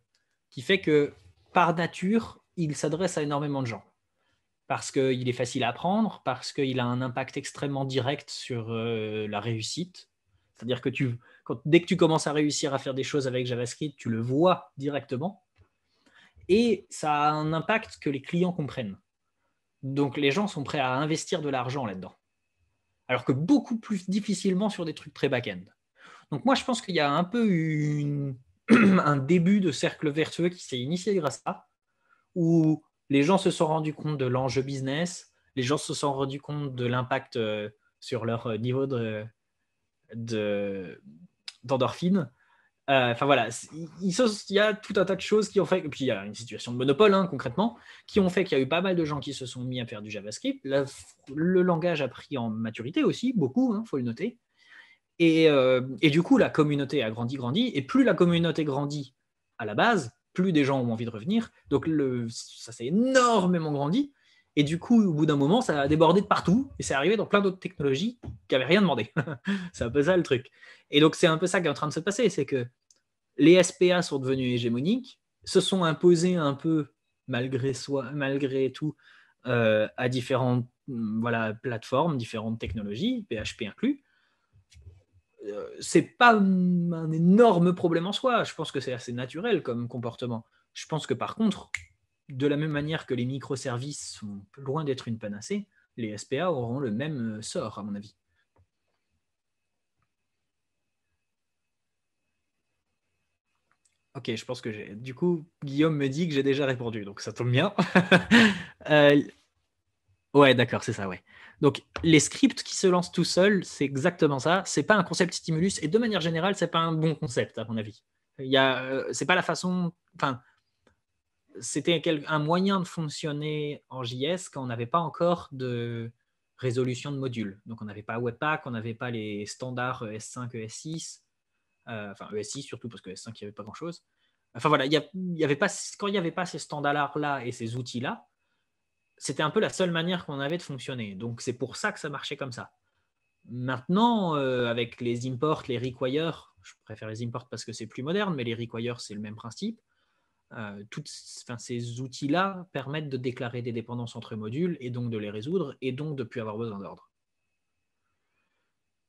qui fait que par nature, il s'adresse à énormément de gens parce qu'il est facile à apprendre, parce qu'il a un impact extrêmement direct sur euh, la réussite. C'est-à-dire que dès que tu commences à réussir à faire des choses avec JavaScript, tu le vois directement. Et ça a un impact que les clients comprennent. Donc les gens sont prêts à investir de l'argent là-dedans. Alors que beaucoup plus difficilement sur des trucs très back-end. Donc moi, je pense qu'il y a un peu une, *clears throat* un début de cercle vertueux qui s'est initié grâce à ça, les gens se sont rendus compte de l'enjeu business, les gens se sont rendus compte de l'impact euh, sur leur euh, niveau de, d'endorphine. Euh, enfin voilà, il, y a tout un tas de choses qui ont fait, et puis il y a une situation de monopole hein, concrètement, qui ont fait qu'il y a eu pas mal de gens qui se sont mis à faire du JavaScript. le langage a pris en maturité aussi, beaucoup, il hein, faut le noter. Et, et, du coup, la communauté a grandi, grandi, et plus la communauté grandit à la base, plus des gens ont envie de revenir. Donc le, ça s'est énormément grandi. Et du coup, au bout d'un moment, ça a débordé de partout et c'est arrivé dans plein d'autres technologies qui n'avaient rien demandé. *laughs* c'est un peu ça le truc. Et donc, c'est un peu ça qui est en train de se passer c'est que les SPA sont devenus hégémoniques, se sont imposés un peu, malgré, soi, malgré tout, euh, à différentes mm, voilà, plateformes, différentes technologies, PHP inclus. Euh, c'est pas un énorme problème en soi. Je pense que c'est assez naturel comme comportement. Je pense que par contre, de la même manière que les microservices sont loin d'être une panacée, les SPA auront le même euh, sort, à mon avis. Ok, je pense que j'ai. Du coup, Guillaume me dit que j'ai déjà répondu, donc ça tombe bien. *laughs* Euh, ouais, d'accord, c'est ça, ouais. Donc les scripts qui se lancent tout seuls, c'est exactement ça. C'est pas un concept stimulus et de manière générale, c'est pas un bon concept à mon avis. Euh, c'est pas la façon. Enfin, c'était un moyen de fonctionner en JS quand on n'avait pas encore de résolution de module. Donc on n'avait pas Webpack, on n'avait pas les standards ES5, ES6, euh, enfin ES6 surtout parce que ES5 il n'y avait pas grand chose. Enfin voilà, y, avait pas, quand il n'y avait pas ces standards là et ces outils là, c'était un peu la seule manière qu'on avait de fonctionner. Donc c'est pour ça que ça marchait comme ça. Maintenant, euh, avec les imports, les requires, je préfère les imports parce que c'est plus moderne, mais les requires, c'est le même principe. Euh, ces outils-là permettent de déclarer des dépendances entre modules et donc de les résoudre et donc de ne plus avoir besoin d'ordre.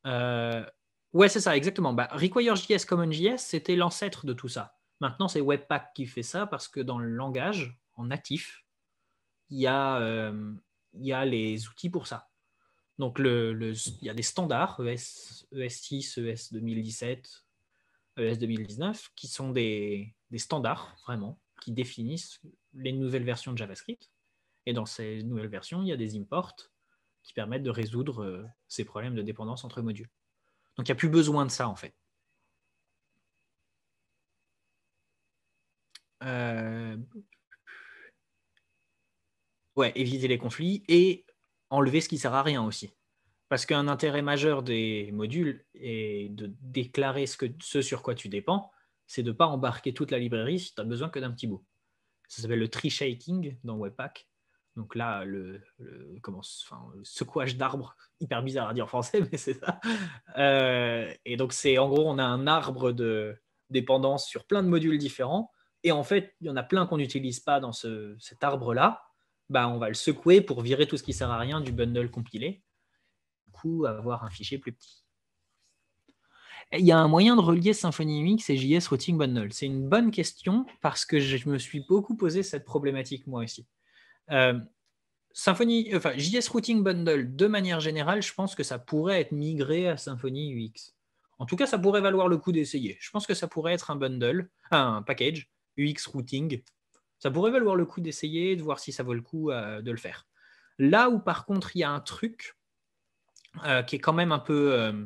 Euh, ouais, c'est ça, exactement. Bah, require.js, CommonJS, c'était l'ancêtre de tout ça. Maintenant, c'est Webpack qui fait ça parce que dans le langage, en natif, il y, a, euh, il y les outils pour ça. Donc, le, il y a des standards, ES, 6 ES 2017, ES 2019, qui sont des, des, standards, vraiment, qui définissent les nouvelles versions de JavaScript. Et dans ces nouvelles versions, il y a des imports qui permettent de résoudre euh, ces problèmes de dépendance entre modules. Donc, il n'y a plus besoin de ça, en fait. Euh, Ouais, éviter les conflits et enlever ce qui sert à rien aussi. Parce qu'un intérêt majeur des modules est de déclarer ce, que, ce sur quoi tu dépends, c'est de ne pas embarquer toute la librairie si tu n'as besoin que d'un petit bout. Ça s'appelle le tree shaking dans Webpack. Donc là, le, secouage d'arbres, *laughs* hyper bizarre à dire en français, *laughs* mais c'est ça. Euh, et donc, c'est en gros, on a un arbre de dépendance sur plein de modules différents. Et en fait, il y en a plein qu'on n'utilise pas dans cet arbre-là. Bah, on va le secouer pour virer tout ce qui sert à rien du bundle compilé. Du coup, avoir un fichier plus petit. Il y a un moyen de relier Symfony UX et JS Routing Bundle. C'est une bonne question parce que je me suis beaucoup posé cette problématique moi aussi. Euh, Symfony, enfin, JS Routing Bundle, de manière générale, je pense que ça pourrait être migré à Symfony UX. En tout cas, ça pourrait valoir le coup d'essayer. Je pense que ça pourrait être un bundle, un package UX Routing ça pourrait valoir le coup d'essayer, de voir si ça vaut le coup euh, de le faire. Là où par contre il y a un truc euh, qui est quand même un peu euh,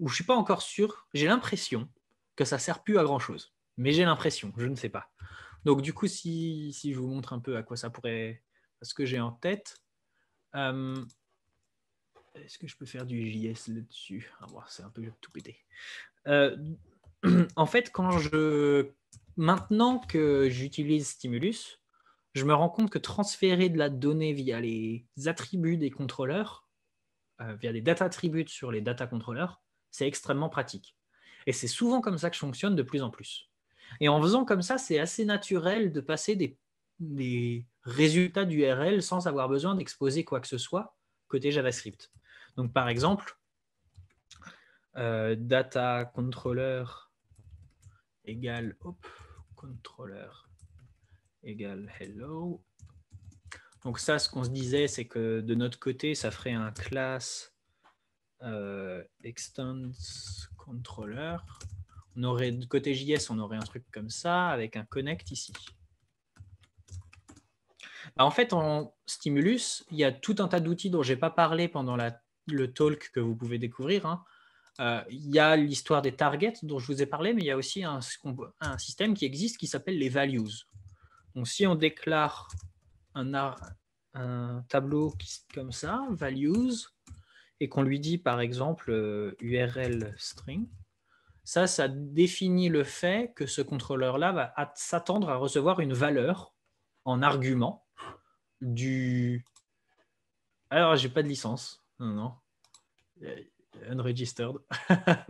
où je suis pas encore sûr, j'ai l'impression que ça sert plus à grand chose. Mais j'ai l'impression, je ne sais pas. Donc du coup, si, je vous montre un peu à quoi ça pourrait, ce que j'ai en tête, est-ce que je peux faire du JS là-dessus ah, bon, C'est un peu tout pété. *clears throat* en fait, quand je Maintenant que j'utilise Stimulus, je me rends compte que transférer de la donnée via les attributs des contrôleurs, euh, via des data attributes sur les data contrôleurs, c'est extrêmement pratique. Et c'est souvent comme ça que je fonctionne de plus en plus. Et en faisant comme ça, c'est assez naturel de passer des, résultats d'URL sans avoir besoin d'exposer quoi que ce soit côté JavaScript. Donc par exemple, euh, data controller égale, controller égale hello. Donc ça, ce qu'on se disait, c'est que de notre côté, ça ferait un class euh, extends controller. On aurait, de côté JS, on aurait un truc comme ça, avec un connect ici. Bah, en fait, en Stimulus, il y a tout un tas d'outils dont je n'ai pas parlé pendant le talk que vous pouvez découvrir, hein. Euh, il y a l'histoire des targets dont je vous ai parlé, mais il y a aussi un, système qui existe qui s'appelle les values. Donc, si on déclare un, tableau comme ça, values, et qu'on lui dit par exemple URL euh, string, ça, ça définit le fait que ce contrôleur-là va s'attendre à recevoir une valeur en argument du. Alors, j'ai pas de licence. Non, non. Euh, unregistered.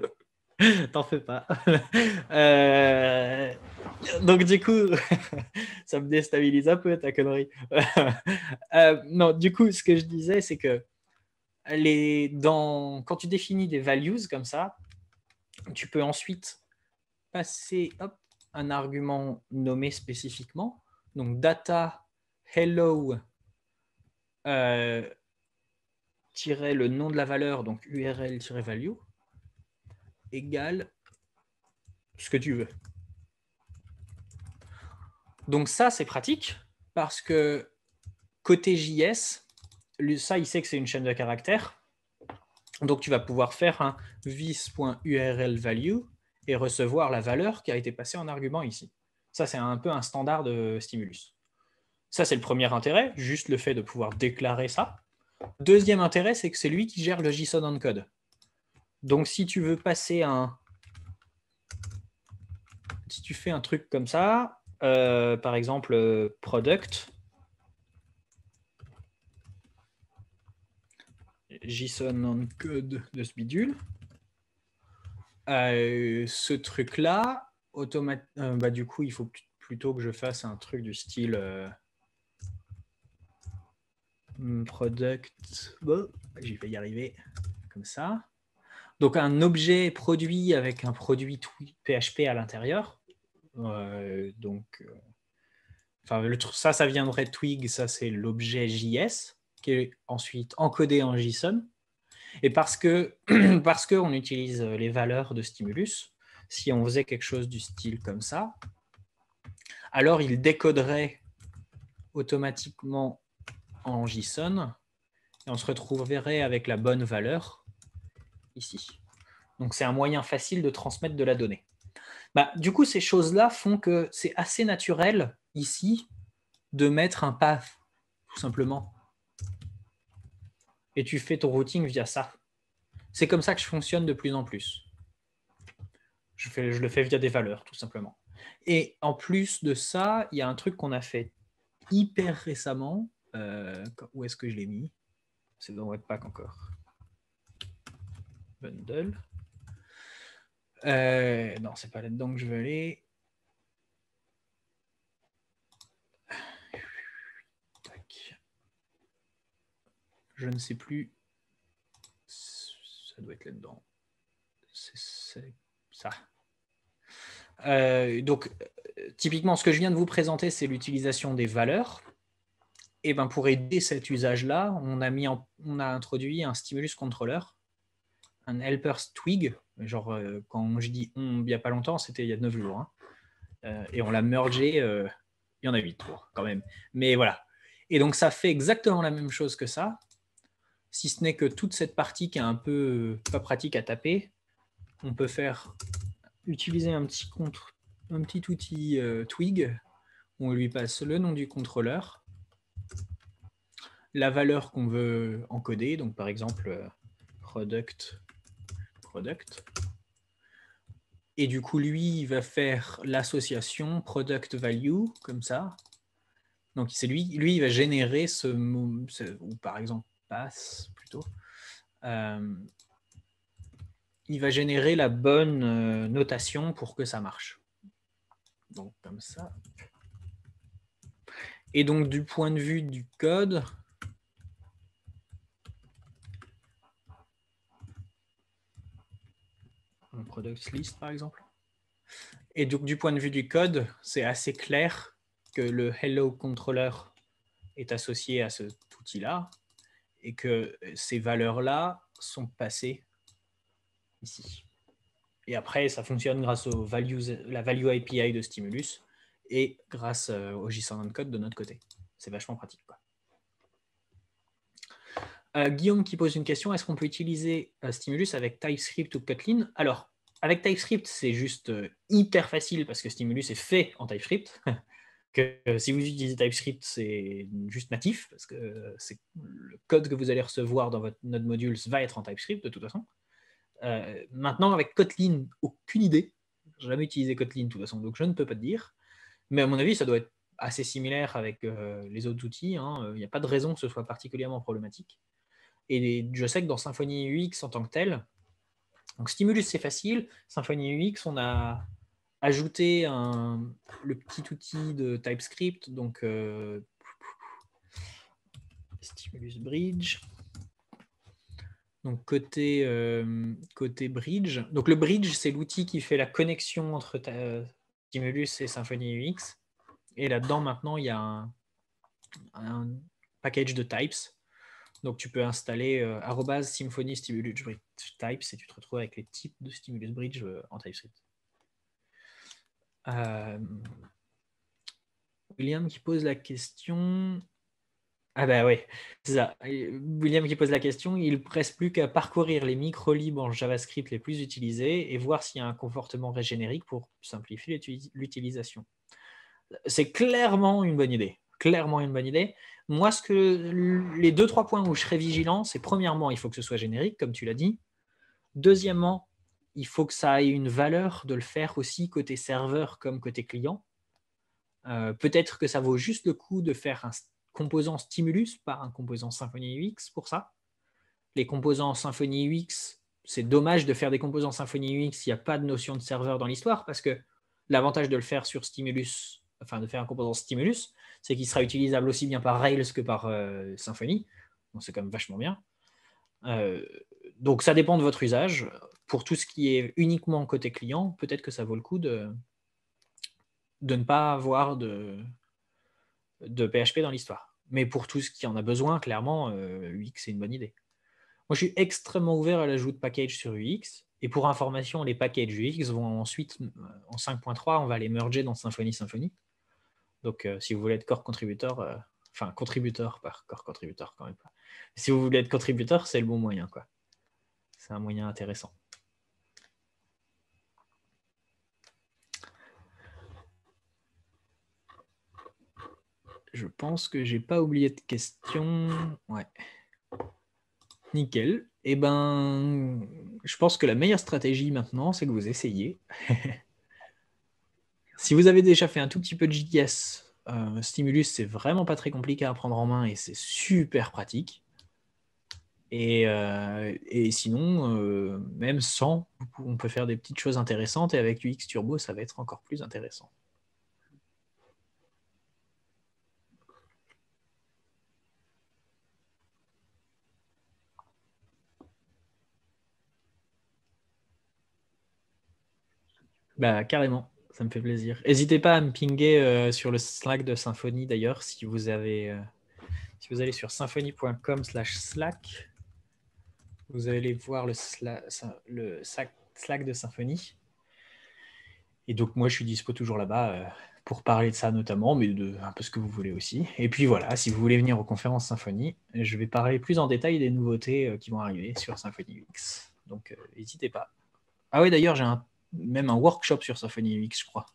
*laughs* T'en fais pas. *laughs* Euh, donc, du coup, *laughs* ça me déstabilise un peu ta connerie. Euh, non, du coup, ce que je disais, c'est que les... Dans... quand tu définis des values comme ça, tu peux ensuite passer un argument nommé spécifiquement. Donc, data, hello, euh, tirer le nom de la valeur, donc URL-value, égale ce que tu veux. Donc ça, c'est pratique parce que côté JS, ça, il sait que c'est une chaîne de caractères. Donc tu vas pouvoir faire un vis.url-value et recevoir la valeur qui a été passée en argument ici. Ça, c'est un peu un standard de stimulus. Ça, c'est le premier intérêt, juste le fait de pouvoir déclarer ça. Deuxième intérêt, c'est que c'est lui qui gère le JSON code. Donc si tu veux passer un... Si tu fais un truc comme ça, euh, par exemple product, JSON on-code de ce bidule, euh, ce truc-là, euh, bah, du coup, il faut plutôt que je fasse un truc du style product, je vais y arriver comme ça. Donc un objet produit avec un produit PHP à l'intérieur. Euh, donc, euh, enfin, ça, ça viendrait Twig, ça c'est l'objet JS qui est ensuite encodé en JSON. Et parce que *clears throat* parce que on utilise euh, les valeurs de stimulus, si on faisait quelque chose du style comme ça, alors il décoderait automatiquement en JSON et on se retrouverait avec la bonne valeur ici. Donc c'est un moyen facile de transmettre de la donnée. Bah, du coup, ces choses-là font que c'est assez naturel ici de mettre un path, tout simplement. Et tu fais ton routing via ça. C'est comme ça que je fonctionne de plus en plus. Je, fais, je le fais via des valeurs, tout simplement. Et en plus de ça, il y a un truc qu'on a fait hyper récemment, euh, où est-ce que je l'ai mis C'est dans Webpack encore. Bundle. Non, euh, non, c'est pas là-dedans que je veux aller. Je ne sais plus. Ça doit être là-dedans. C'est ça. Euh, donc, typiquement, ce que je viens de vous présenter, c'est l'utilisation des valeurs. Et ben pour aider cet usage-là, on, a mis on a introduit un stimulus controller, un helper's twig. Genre, euh, quand je dis on, il n'y a pas longtemps, c'était il y a 9 jours. Hein. Euh, et on l'a mergé, euh, il y en a 8 jours quand même. Mais voilà. Et donc, ça fait exactement la même chose que ça, si ce n'est que toute cette partie qui est un peu pas pratique à taper, on peut faire utiliser un petit, un petit outil twig. On lui passe le nom du contrôleur la valeur qu'on veut encoder, donc par exemple euh, product, product. Et du coup, lui, il va faire l'association product value, comme ça. Donc c'est lui, lui, il va générer ce, mot, ou par exemple pass plutôt. Euh, il va générer la bonne euh, notation pour que ça marche. Donc comme ça. Et donc du point de vue du code, un product list par exemple. Et donc du point de vue du code, c'est assez clair que le hello controller est associé à cet outil-là et que ces valeurs-là sont passées ici. Et après, ça fonctionne grâce aux values, la value API de Stimulus et grâce euh, au JSON code de notre côté. C'est vachement pratique. Euh, Guillaume qui pose une question, est-ce qu'on peut utiliser euh, Stimulus avec TypeScript ou Kotlin Alors, avec TypeScript, c'est juste euh, hyper facile parce que Stimulus est fait en TypeScript. *laughs* que si vous utilisez TypeScript, c'est juste natif parce que c'est le code que vous allez recevoir dans votre module va être en TypeScript de toute façon. maintenant, avec Kotlin, aucune idée. J'ai jamais utilisé Kotlin de toute façon, donc je ne peux pas te dire. Mais à mon avis, ça doit être assez similaire avec les autres outils. Hein. Il n'y a pas de raison que ce soit particulièrement problématique. Et je sais que dans Symfony UX en tant que tel, donc Stimulus c'est facile, Symfony UX on a ajouté le petit outil de TypeScript, donc euh, Stimulus Bridge. Donc côté, euh, côté bridge, donc le bridge c'est l'outil qui fait la connexion entre Stimulus et Symfony UX. Et là-dedans maintenant il y a un package de types donc tu peux installer euh, Symfony Stimulus Bridge Types et tu te retrouves avec les types de Stimulus Bridge euh, en TypeScript. Euh, William qui pose la question. Ah ben bah oui, c'est ça. William qui pose la question, il ne presse plus qu'à parcourir les micro-libres en JavaScript les plus utilisés et voir s'il y a un comportement régénérique pour simplifier l'utilisation. C'est clairement une bonne idée. Clairement une bonne idée. Moi, ce que les deux, trois points où je serais vigilant, c'est premièrement, il faut que ce soit générique, comme tu l'as dit. Deuxièmement, il faut que ça ait une valeur de le faire aussi côté serveur comme côté client. Euh, peut-être que ça vaut juste le coup de faire un composant Stimulus par un composant Symfony UX pour ça. Les composants Symfony UX, c'est dommage de faire des composants Symfony UX, s'il n'y a pas de notion de serveur dans l'histoire parce que l'avantage de le faire sur Stimulus, enfin de faire un composant Stimulus, c'est qu'il sera utilisable aussi bien par Rails que par euh, Symfony. c'est quand même vachement bien. Euh, donc ça dépend de votre usage. Pour tout ce qui est uniquement côté client, peut-être que ça vaut le coup de, de ne pas avoir de, de PHP dans l'histoire. Mais pour tout ce qui en a besoin, clairement, UX, euh, c'est une bonne idée. Moi, je suis extrêmement ouvert à l'ajout de packages sur UX. Et pour information, les packages UX vont ensuite, en 5.3, on va les merger dans Symfony Symfony. Donc, euh, si vous voulez être core contributeur, euh, enfin, contributeur par core contributeur quand même. Si vous voulez être contributeur, c'est le bon moyen. quoi. C'est un moyen intéressant. Je pense que j'ai pas oublié de questions. Ouais. Nickel. Eh ben, je pense que la meilleure stratégie maintenant, c'est que vous essayez. *laughs* Si vous avez déjà fait un tout petit peu de JS, euh, Stimulus, c'est vraiment pas très compliqué à prendre en main et c'est super pratique. Et, euh, sinon, euh, même sans, on peut faire des petites choses intéressantes et avec UX Turbo, ça va être encore plus intéressant. Bah, carrément ça me fait plaisir. N'hésitez pas à me pinguer euh, sur le Slack de Symphonie d'ailleurs, si vous avez, euh, si vous allez sur symphony.com/slack, vous allez voir le, Slack de Symphonie. Et donc moi, je suis dispo toujours là-bas euh, pour parler de ça notamment, mais de un peu ce que vous voulez aussi. Et puis voilà, si vous voulez venir aux conférences Symphonie, je vais parler plus en détail des nouveautés qui vont arriver sur Symphonie X. Donc n'hésitez pas. Ah oui, d'ailleurs, j'ai un même un workshop sur Symfony UX, je crois.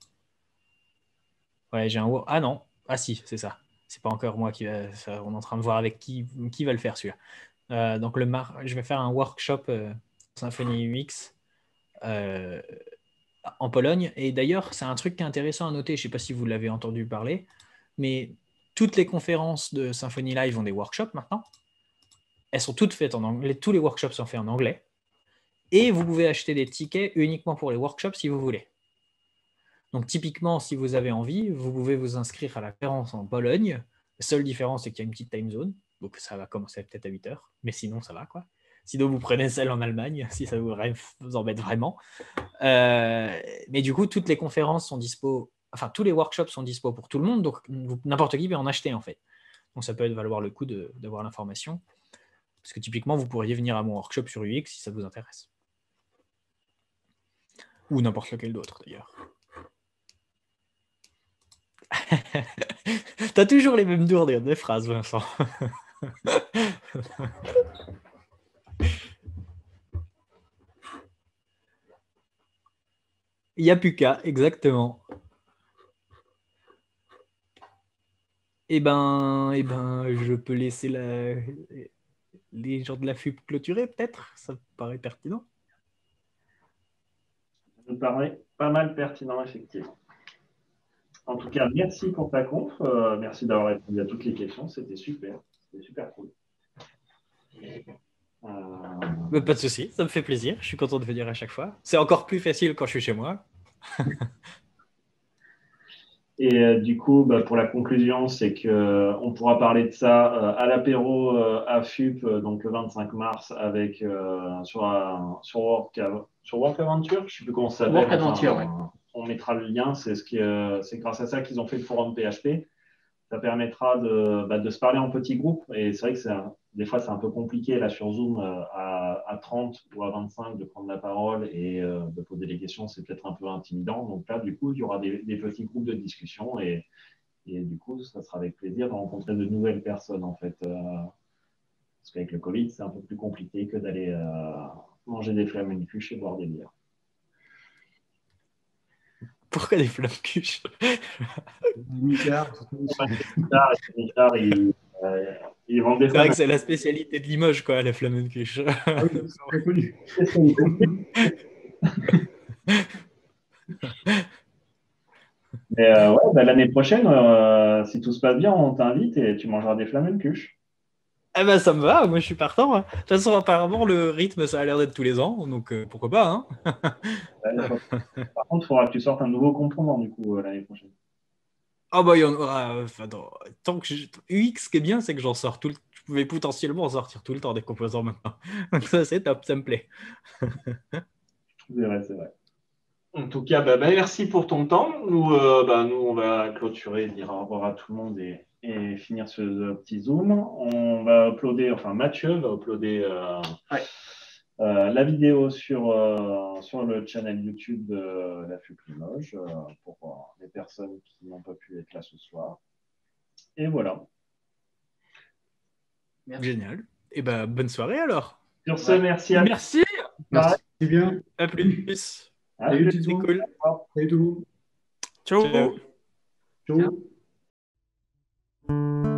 Ouais, j'ai un. Ah non, ah si, c'est ça. C'est pas encore moi qui va. on est en train de voir avec qui, qui va le faire celui euh, donc le je vais faire un workshop euh, Symfony UX euh, en Pologne. Et d'ailleurs, c'est un truc qui est intéressant à noter. Je sais pas si vous l'avez entendu parler, mais toutes les conférences de Symfony Live ont des workshops maintenant. Elles sont toutes faites en anglais. Tous les workshops sont faits en anglais. Et vous pouvez acheter des tickets uniquement pour les workshops si vous voulez. Donc typiquement, si vous avez envie, vous pouvez vous inscrire à la conférence en Pologne. La seule différence, c'est qu'il y a une petite time zone. Donc ça va commencer peut-être à 8 heures. Mais sinon, ça va quoi. Sinon, vous prenez celle en Allemagne, *laughs* si ça vous, embête vraiment. Euh, mais du coup, toutes les conférences sont dispo, enfin, tous les workshops sont dispo pour tout le monde, donc n'importe qui peut en acheter, en fait. Donc, ça peut être valoir le coup d'avoir l'information. Parce que typiquement, vous pourriez venir à mon workshop sur UX si ça vous intéresse. Ou n'importe lequel d'autre, d'ailleurs. *laughs* T'as toujours les mêmes tours des phrases, Vincent. qu'à, *laughs* exactement. Eh ben, et eh ben, je peux laisser les gens de la FUP clôturer, peut-être Ça paraît pertinent nous paraît pas mal pertinent, effectivement. En tout cas, merci pour ta conf. Euh, merci d'avoir répondu à toutes les questions. C'était super. C'était super cool. Euh, Mais pas de souci, ça me fait plaisir. Je suis content de venir à chaque fois. C'est encore plus facile quand je suis chez moi. *laughs* Et euh, du coup, bah, pour la conclusion, c'est que euh, on pourra parler de ça euh, à l'apéro à FUP, donc le 25 mars, avec sur, sur, Work, sur je sais plus comment ça s'appelle. On mettra le lien, c'est ce que c'est grâce à ça qu'ils ont fait le forum PHP. Ça permettra de, bah, de se parler en petits groupes. Et c'est vrai que c'est des fois, c'est un peu compliqué là sur Zoom euh, à, 30 ou à 25 de prendre la parole et euh, de poser des questions, c'est peut-être un peu intimidant. Donc là, du coup, il y aura des, petits groupes de discussion et, du coup, ça sera avec plaisir de rencontrer de nouvelles personnes en fait. Euh, parce qu'avec le Covid, c'est un peu plus compliqué que d'aller manger des flammes une cuche et boire des bières. Pourquoi des flammes cuches c'est vrai que c'est la spécialité de Limoges, quoi, la flamme l'année prochaine, euh, si tout se passe bien, on t'invite et tu mangeras des flamencuches. Eh ben ça me va, moi je suis partant. Hein. De toute façon, apparemment, le rythme, ça a l'air d'être tous les ans, donc euh, pourquoi pas. Hein. Par contre, il faudra que tu sortes un nouveau compromis du coup euh, l'année prochaine. Ah bah, y euh, tant que UX, ce qui est bien, c'est que j'en sors tout le... Je pouvais potentiellement en sortir tout le temps des composants maintenant. *laughs* Donc ça, c'est top, ça me plaît. *laughs* c'est vrai, c'est vrai. En tout cas, bah, bah, merci pour ton temps. Nous, euh, bah, nous, on va clôturer, dire au revoir à tout le monde et, finir ce petit zoom. On va uploader, enfin Mathieu va uploader euh, euh, la vidéo sur, euh, sur le channel YouTube de la FUP euh, pour les personnes qui n'ont pas pu être là ce soir. Et voilà. Génial. Et eh ben, bonne soirée alors. Sur ce, merci à Merci. Merci. bien. À plus. À plus. Tout cool. tout le monde. Ciao. Ciao.